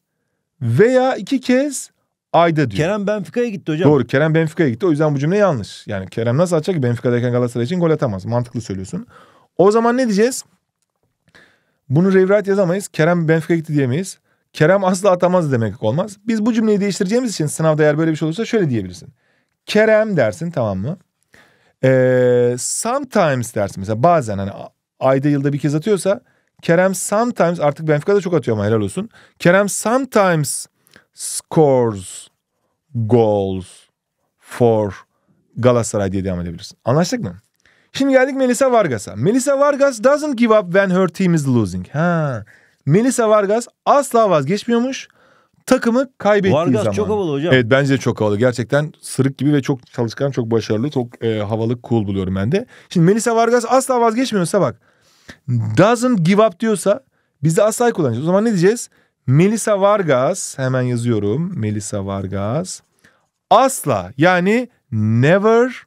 veya iki kez ayda diyor. Kerem Benfica'ya gitti hocam. Doğru Kerem Benfica'ya gitti o yüzden bu cümle yanlış. Yani Kerem nasıl atacak ki Benfica'dayken Galatasaray için gol atamaz. Mantıklı söylüyorsun. O zaman ne diyeceğiz? Bunu revright yazamayız. Kerem Benfica gitti diyemeyiz. Kerem asla atamaz demek olmaz. Biz bu cümleyi değiştireceğimiz için sınavda eğer böyle bir şey olursa şöyle diyebilirsin. Kerem dersin tamam mı? Ee, sometimes dersin mesela bazen hani ayda yılda bir kez atıyorsa Kerem sometimes artık Benfica'da çok atıyor ama helal olsun. Kerem sometimes scores goals for Galatasaray diye devam edebilirsin. Anlaştık mı? Şimdi geldik Melissa Vargas'a. Melissa Vargas doesn't give up when her team is losing. Ha. Melissa Vargas asla vazgeçmiyormuş. Takımı kaybettiği Vargas zaman. Vargas çok havalı hocam. Evet bence de çok havalı. Gerçekten sırık gibi ve çok çalışkan, çok başarılı, çok e, havalı, cool buluyorum ben de. Şimdi Melissa Vargas asla vazgeçmiyorsa bak. Doesn't give up diyorsa biz de asla kullanacağız. O zaman ne diyeceğiz? Melisa Vargas hemen yazıyorum. Melisa Vargas asla yani never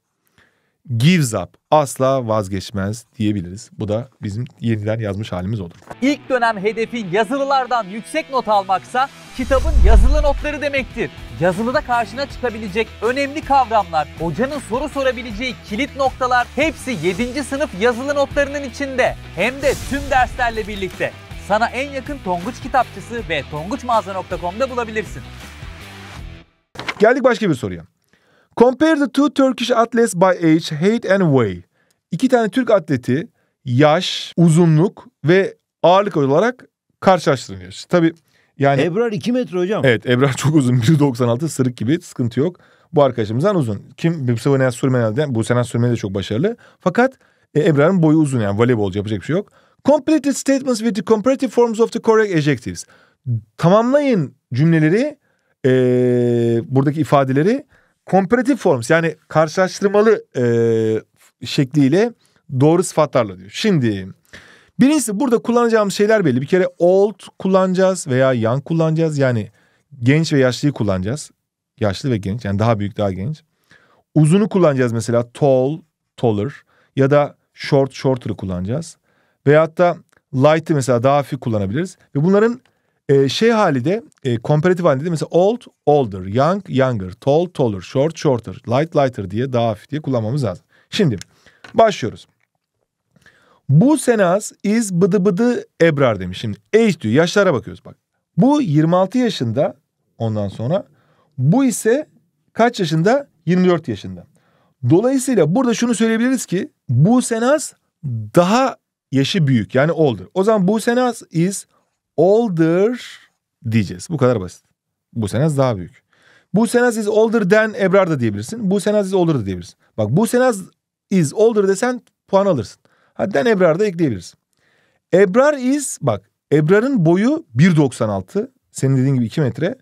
gives up asla vazgeçmez diyebiliriz. Bu da bizim yeniden yazmış halimiz olur. İlk dönem hedefin yazılılardan yüksek not almaksa kitabın yazılı notları demektir. Yazılıda karşına çıkabilecek önemli kavramlar, hocanın soru sorabileceği kilit noktalar hepsi 7. sınıf yazılı notlarının içinde. Hem de tüm derslerle birlikte. Sana en yakın Tonguç kitapçısı ve tonguçmağaza.com'da bulabilirsin. Geldik başka bir soruya. Compare the two Turkish athletes by age, height and weight. İki tane Türk atleti yaş, uzunluk ve ağırlık olarak karşılaştırılıyor. Tabi yani... Ebrar 2 metre hocam. Evet Ebrar çok uzun. 1.96 sırık gibi sıkıntı yok. Bu arkadaşımızdan uzun. Kim bu Sena Sürmenel'den, bu Sena Sürmenel de çok başarılı. Fakat e, Ebrar'ın boyu uzun yani voleybolcu yapacak bir şey yok. Completed statements with the comparative forms of the correct adjectives. Tamamlayın cümleleri, e, buradaki ifadeleri Komparatif forms yani karşılaştırmalı e, şekliyle doğru sıfatlarla diyor. Şimdi birincisi burada kullanacağımız şeyler belli. Bir kere old kullanacağız veya young kullanacağız. Yani genç ve yaşlıyı kullanacağız. Yaşlı ve genç yani daha büyük daha genç. Uzunu kullanacağız mesela tall, taller ya da short, shorter'ı kullanacağız. Veyahut da light'ı mesela daha hafif kullanabiliriz. Ve bunların e, şey hali de e, komparatif halinde de mesela old, older, young, younger, tall, taller, short, shorter, light, lighter diye daha hafif diye kullanmamız lazım. Şimdi başlıyoruz. Bu senaz is bıdı bıdı Ebrar demiş. Şimdi age diyor yaşlara bakıyoruz bak. Bu 26 yaşında ondan sonra bu ise kaç yaşında? 24 yaşında. Dolayısıyla burada şunu söyleyebiliriz ki bu senaz daha yaşı büyük yani older. O zaman bu senaz is older diyeceğiz. Bu kadar basit. Bu senaz daha büyük. Bu senaz is older than Ebrar da diyebilirsin. Bu senaz is older da diyebilirsin. Bak bu senaz is older desen puan alırsın. Hatta Ebrar da ekleyebiliriz. Ebrar is bak Ebrar'ın boyu 1.96. Senin dediğin gibi 2 metre.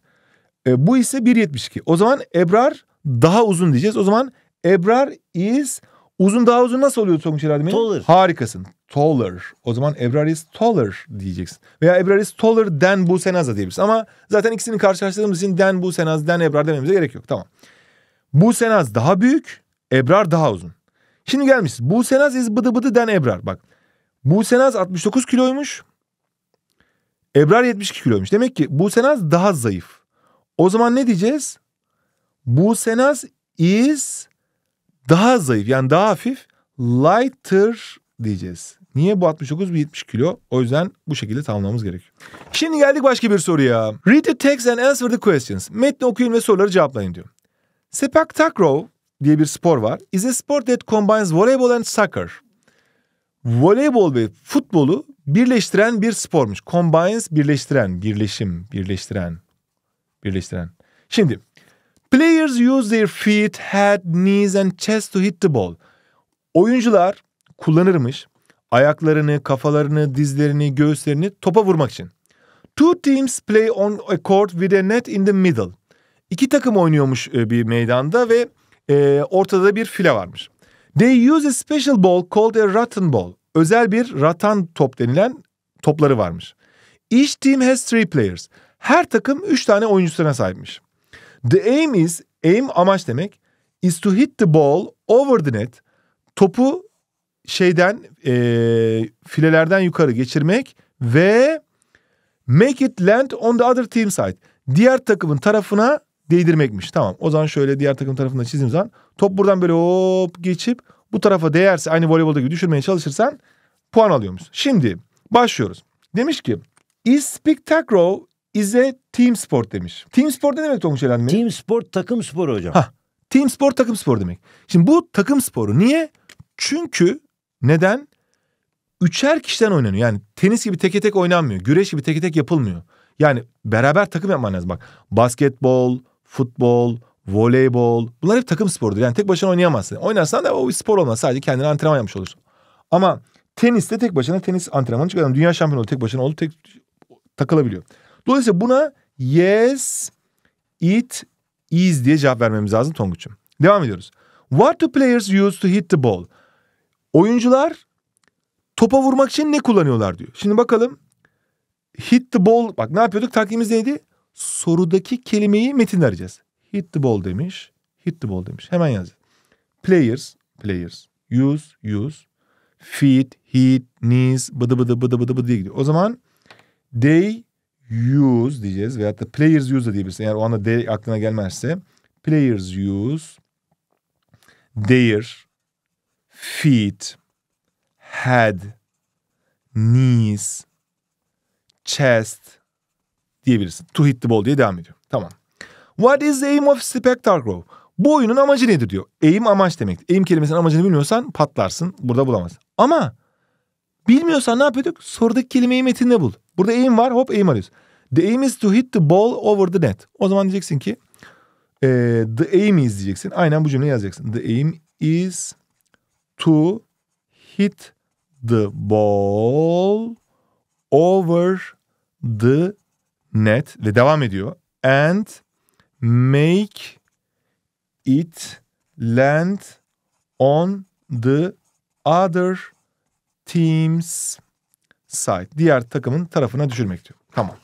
E, bu ise 1.72. O zaman Ebrar daha uzun diyeceğiz. O zaman Ebrar is uzun daha uzun nasıl oluyor Tonguç Erdemir'in? Taller. Harikasın. Stoller. O zaman Ebrari Stoller diyeceksin. Veya Ebrari Stoller den Bu Senaza diyebilirsin. Ama zaten ikisini karşılaştırdığımız için den Bu Senaz den Ebrar dememize gerek yok. Tamam. Bu Senaz daha büyük. Ebrar daha uzun. Şimdi gelmişiz. Bu Senaz iz bıdı bıdı den Ebrar. Bak. Bu Senaz 69 kiloymuş. Ebrar 72 kiloymuş. Demek ki Bu Senaz daha zayıf. O zaman ne diyeceğiz? Bu Senaz is daha zayıf yani daha hafif lighter diyeceğiz. Niye bu 69 bu 70 kilo? O yüzden bu şekilde tamamlamamız gerekiyor. Şimdi geldik başka bir soruya. Read the text and answer the questions. Metni okuyun ve soruları cevaplayın diyor. Sepak takraw diye bir spor var. Is a sport that combines voleybol and soccer. Voleybol ve futbolu birleştiren bir spormuş. Combines birleştiren, birleşim, birleştiren, birleştiren. Şimdi players use their feet, head, knees and chest to hit the ball. Oyuncular kullanırmış ayaklarını, kafalarını, dizlerini, göğüslerini topa vurmak için. Two teams play on a court with a net in the middle. İki takım oynuyormuş e, bir meydanda ve e, ortada bir file varmış. They use a special ball called a rattan ball. Özel bir rattan top denilen topları varmış. Each team has three players. Her takım üç tane oyuncusuna sahipmiş. The aim is, aim amaç demek, is to hit the ball over the net. Topu şeyden e, filelerden yukarı geçirmek ve make it land on the other team side. Diğer takımın tarafına değdirmekmiş. Tamam o zaman şöyle diğer takım tarafında çizdiğim zaman top buradan böyle hop geçip bu tarafa değerse aynı voleybolda gibi düşürmeye çalışırsan puan alıyormuş. Şimdi başlıyoruz. Demiş ki is spectacular is a team sport demiş. Team sport ne demek Tonguç Elenme? Team sport takım sporu hocam. Hah, team sport takım sporu demek. Şimdi bu takım sporu niye? Çünkü neden? Üçer kişiden oynanıyor. Yani tenis gibi teke tek oynanmıyor. Güreş gibi teke tek yapılmıyor. Yani beraber takım yapman lazım. Bak basketbol, futbol, voleybol bunlar hep takım sporudur. Yani tek başına oynayamazsın. Oynarsan da o bir spor olmaz. Sadece kendine antrenman yapmış olursun. Ama teniste tek başına tenis antrenmanı çıkıyor. Dünya şampiyonu oldu tek başına oldu tek takılabiliyor. Dolayısıyla buna yes, it, is diye cevap vermemiz lazım Tonguç'um. Devam ediyoruz. What do players use to hit the ball? Oyuncular topa vurmak için ne kullanıyorlar diyor. Şimdi bakalım hit the ball bak ne yapıyorduk takvimimiz neydi? Sorudaki kelimeyi metin arayacağız. Hit the ball demiş. Hit the ball demiş. Hemen yaz. Players, players. Use, use. Feet, hit, knees, bıdı bıdı bıdı bıdı bıdı diye gidiyor. O zaman they use diyeceğiz veyahut da players use da diyebilirsin. Eğer o anda they aklına gelmezse players use their feet, head, knees, chest diyebilirsin. To hit the ball diye devam ediyor. Tamam. What is the aim of Spectre Grove? Bu oyunun amacı nedir diyor. Aim amaç demek. Aim kelimesinin amacını bilmiyorsan patlarsın. Burada bulamazsın. Ama bilmiyorsan ne yapıyorduk? Sorudaki kelimeyi metinde bul. Burada aim var hop aim arıyoruz. The aim is to hit the ball over the net. O zaman diyeceksin ki e, the aim is diyeceksin. Aynen bu cümleyi yazacaksın. The aim is to hit the ball over the net ve devam ediyor. And make it land on the other team's side. Diğer takımın tarafına düşürmek diyor. Tamam.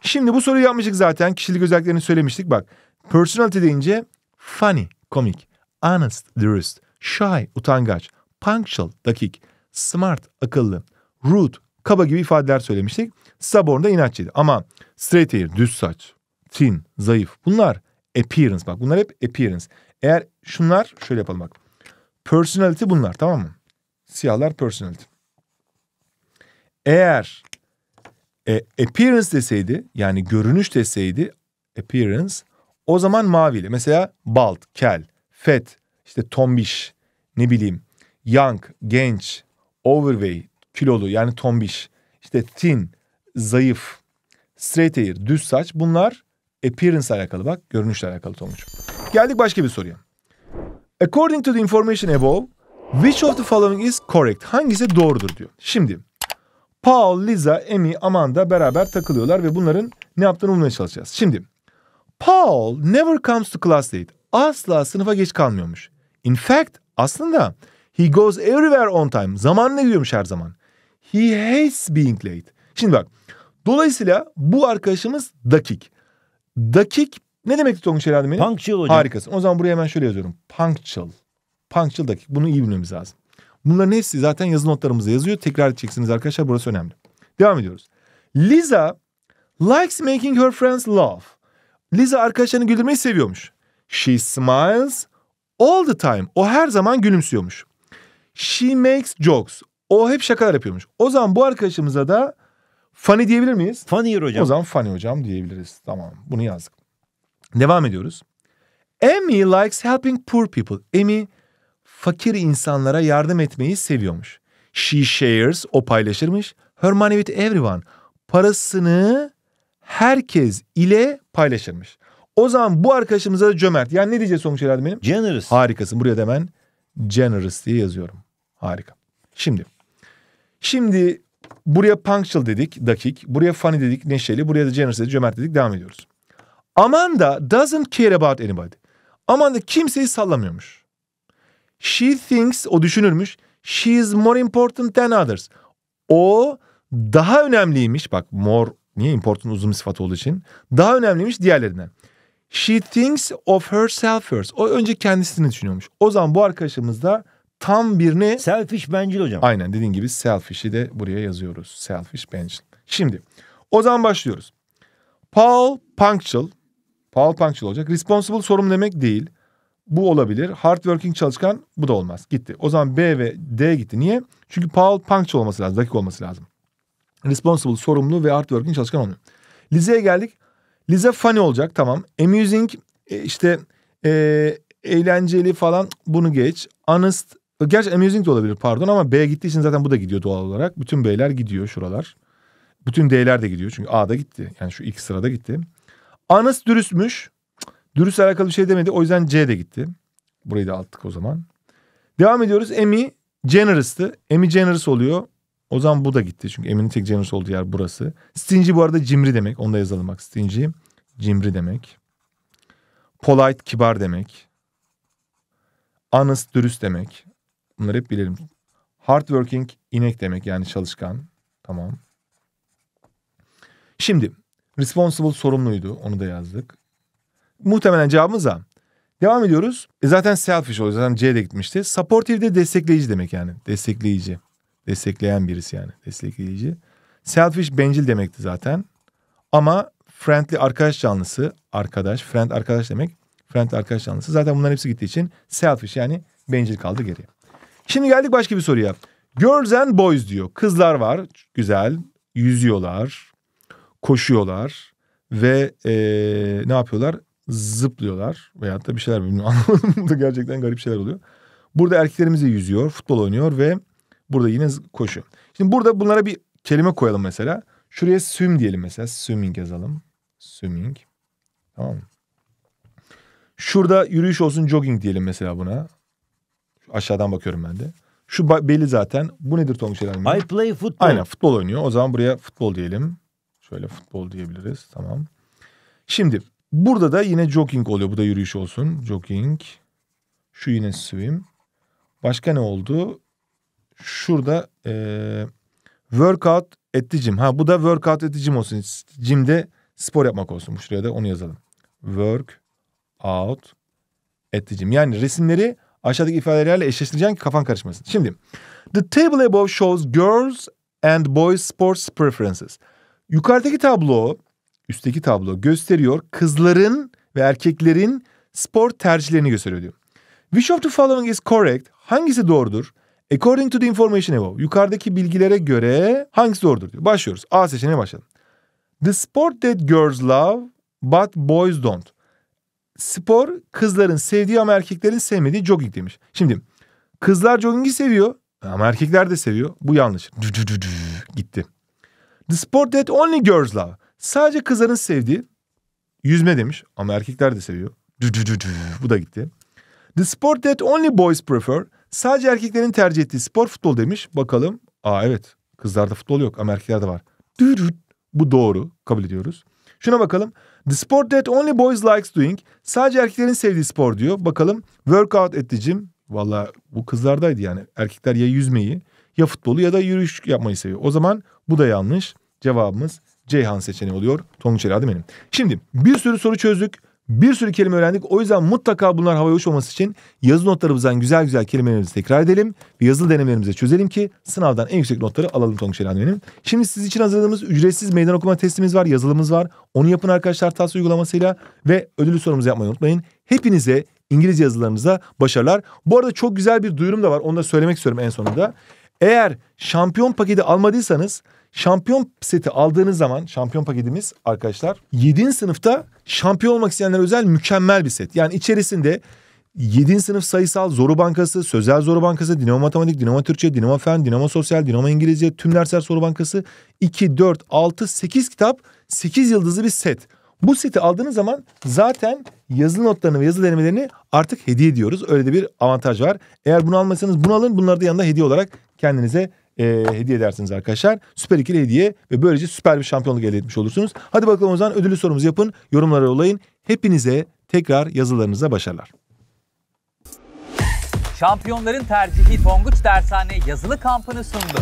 Şimdi bu soruyu yapmıştık zaten. Kişilik özelliklerini söylemiştik. Bak personality deyince funny, komik, honest, dürüst, shy, utangaç, punctual, dakik, smart, akıllı, rude, kaba gibi ifadeler söylemiştik. Stubborn da inatçıydı. Ama straight hair, düz saç, thin, zayıf bunlar appearance bak bunlar hep appearance. Eğer şunlar şöyle yapalım bak. Personality bunlar tamam mı? Siyahlar personality. Eğer e, appearance deseydi yani görünüş deseydi appearance o zaman maviyle. Mesela bald, kel, fat, işte tombiş ne bileyim young, genç, overweight, kilolu yani tombiş, işte thin, zayıf, straight hair, düz saç bunlar appearance alakalı bak, görünüşle alakalı Tomuç. Geldik başka bir soruya. According to the information above, which of the following is correct? Hangisi doğrudur diyor. Şimdi Paul, Lisa, Emmy, Amanda beraber takılıyorlar ve bunların ne yaptığını bulmaya çalışacağız. Şimdi Paul never comes to class late. Asla sınıfa geç kalmıyormuş. In fact aslında He goes everywhere on time. Zamanına gidiyormuş her zaman. He hates being late. Şimdi bak. Dolayısıyla bu arkadaşımız dakik. Dakik ne demekti Tonguç Herhalde benim? Punctual hocam. Harikasın. O zaman buraya hemen şöyle yazıyorum. Punctual. Punctual dakik. Bunu iyi bilmemiz lazım. Bunların hepsi zaten yazı notlarımızda yazıyor. Tekrar edeceksiniz arkadaşlar. Burası önemli. Devam ediyoruz. Lisa likes making her friends laugh. Lisa arkadaşlarını güldürmeyi seviyormuş. She smiles all the time. O her zaman gülümsüyormuş. She makes jokes. O hep şakalar yapıyormuş. O zaman bu arkadaşımıza da funny diyebilir miyiz? Funny hocam. O zaman funny hocam diyebiliriz. Tamam bunu yazdık. Devam ediyoruz. Amy likes helping poor people. Amy fakir insanlara yardım etmeyi seviyormuş. She shares, o paylaşırmış. Her money with everyone. Parasını herkes ile paylaşırmış. O zaman bu arkadaşımıza da cömert. Yani ne diyeceğiz sonuç herhalde benim? Generous. Harikasın. Buraya da hemen generous diye yazıyorum. Harika. Şimdi. Şimdi buraya punctual dedik, dakik. Buraya funny dedik, neşeli. Buraya da generous dedik, cömert dedik. Devam ediyoruz. Amanda doesn't care about anybody. Amanda kimseyi sallamıyormuş. She thinks, o düşünürmüş. She is more important than others. O daha önemliymiş. Bak more niye important uzun bir sıfat olduğu için. Daha önemliymiş diğerlerinden. She thinks of herself first. O önce kendisini düşünüyormuş. O zaman bu arkadaşımız da tam birini Selfish bencil hocam. Aynen dediğin gibi selfish'i de buraya yazıyoruz. Selfish bencil. Şimdi o zaman başlıyoruz. Paul punctual. Paul punctual olacak. Responsible sorumlu demek değil. Bu olabilir. Hardworking çalışkan bu da olmaz. Gitti. O zaman B ve D gitti. Niye? Çünkü Paul punctual olması lazım. Dakik olması lazım. Responsible sorumlu ve hardworking çalışkan olmuyor. Lize'ye geldik. Lize funny olacak. Tamam. Amusing e, işte e, eğlenceli falan bunu geç. Honest Gerçi amusing de olabilir pardon ama B gittiği için zaten bu da gidiyor doğal olarak. Bütün B'ler gidiyor şuralar. Bütün D'ler de gidiyor çünkü A da gitti. Yani şu ilk sırada gitti. Anas dürüstmüş. Dürüstle alakalı bir şey demedi. O yüzden C de gitti. Burayı da attık o zaman. Devam ediyoruz. Emi generous'tı. Emi generous oluyor. O zaman bu da gitti. Çünkü Emi'nin tek generous olduğu yer burası. Stingy bu arada cimri demek. Onu da yazalım bak. Stingy cimri demek. Polite kibar demek. Honest dürüst demek. Bunları hep bilelim. Hardworking inek demek yani çalışkan. Tamam. Şimdi responsible sorumluydu. Onu da yazdık. Muhtemelen cevabımız A. Devam ediyoruz. E zaten selfish oluyor. Zaten C'de gitmişti. Supportive de destekleyici demek yani. Destekleyici. Destekleyen birisi yani. Destekleyici. Selfish bencil demekti zaten. Ama friendly arkadaş canlısı. Arkadaş. Friend arkadaş demek. Friend arkadaş canlısı. Zaten bunların hepsi gittiği için selfish yani bencil kaldı geriye. Şimdi geldik başka bir soruya. Girls and boys diyor. Kızlar var. Güzel. Yüzüyorlar. Koşuyorlar. Ve ee, ne yapıyorlar? Zıplıyorlar. Veyahut da bir şeyler bilmiyorum. Anlamadım. Burada gerçekten garip şeyler oluyor. Burada erkeklerimiz de yüzüyor. Futbol oynuyor ve burada yine koşuyor. Şimdi burada bunlara bir kelime koyalım mesela. Şuraya swim diyelim mesela. Swimming yazalım. Swimming. Tamam mı? Şurada yürüyüş olsun jogging diyelim mesela buna aşağıdan bakıyorum ben de. Şu belli zaten. Bu nedir Tonguç Erenli? I play football. Aynen futbol oynuyor. O zaman buraya futbol diyelim. Şöyle futbol diyebiliriz. Tamam. Şimdi burada da yine jogging oluyor. Bu da yürüyüş olsun. Jogging. Şu yine swim. Başka ne oldu? Şurada ee, workout at the gym. Ha bu da workout at the gym olsun. Gym'de spor yapmak olsun. Şuraya da onu yazalım. Work out at the gym. Yani resimleri aşağıdaki ifadelerle eşleştireceksin ki kafan karışmasın. Şimdi the table above shows girls and boys sports preferences. Yukarıdaki tablo, üstteki tablo gösteriyor kızların ve erkeklerin spor tercihlerini gösteriyor diyor. Which of the following is correct? Hangisi doğrudur? According to the information above. Yukarıdaki bilgilere göre hangisi doğrudur diyor. Başlıyoruz. A seçeneğine başlayalım. The sport that girls love but boys don't spor kızların sevdiği ama erkeklerin sevmediği jogging demiş. Şimdi kızlar joggingi seviyor ama erkekler de seviyor. Bu yanlış. Dü dü dü dü, gitti. The sport that only girls love. Sadece kızların sevdiği yüzme demiş ama erkekler de seviyor. Dü dü dü dü, bu da gitti. The sport that only boys prefer. Sadece erkeklerin tercih ettiği spor futbol demiş. Bakalım. Aa evet. Kızlarda futbol yok ama erkeklerde var. Dü dü. Bu doğru. Kabul ediyoruz. Şuna bakalım. The sport that only boys likes doing. Sadece erkeklerin sevdiği spor diyor. Bakalım workout at the gym. Valla bu kızlardaydı yani. Erkekler ya yüzmeyi ya futbolu ya da yürüyüş yapmayı seviyor. O zaman bu da yanlış. Cevabımız Ceyhan seçeneği oluyor. Tonguç Ela benim. Şimdi bir sürü soru çözdük. Bir sürü kelime öğrendik. O yüzden mutlaka bunlar havaya uçmaması için yazı notlarımızdan güzel güzel kelimelerimizi tekrar edelim. Ve yazılı denemelerimizi çözelim ki sınavdan en yüksek notları alalım Tonguç Elhan benim. Şimdi siz için hazırladığımız ücretsiz meydan okuma testimiz var, yazılımız var. Onu yapın arkadaşlar TAS uygulamasıyla ve ödüllü sorumuzu yapmayı unutmayın. Hepinize İngiliz yazılarınıza başarılar. Bu arada çok güzel bir duyurum da var. Onu da söylemek istiyorum en sonunda. Eğer şampiyon paketi almadıysanız Şampiyon seti aldığınız zaman şampiyon paketimiz arkadaşlar 7. sınıfta şampiyon olmak isteyenler özel mükemmel bir set. Yani içerisinde 7. sınıf sayısal, zoru bankası, sözel zoru bankası, dinamo matematik, dinamo Türkçe, dinamo fen, dinamo sosyal, dinamo İngilizce, tüm dersler soru bankası 2, 4, 6, 8 kitap 8 yıldızlı bir set. Bu seti aldığınız zaman zaten yazılı notlarını ve yazılı denemelerini artık hediye ediyoruz. Öyle de bir avantaj var. Eğer bunu almasanız bunu alın. Bunları da yanında hediye olarak kendinize e, hediye edersiniz arkadaşlar. Süper ikili hediye ve böylece süper bir şampiyonluk elde etmiş olursunuz. Hadi bakalım o zaman ödüllü sorumuzu yapın. Yorumlara olayın. Hepinize tekrar yazılarınıza başarılar. Şampiyonların tercihi Tonguç Dershane yazılı kampını sundu.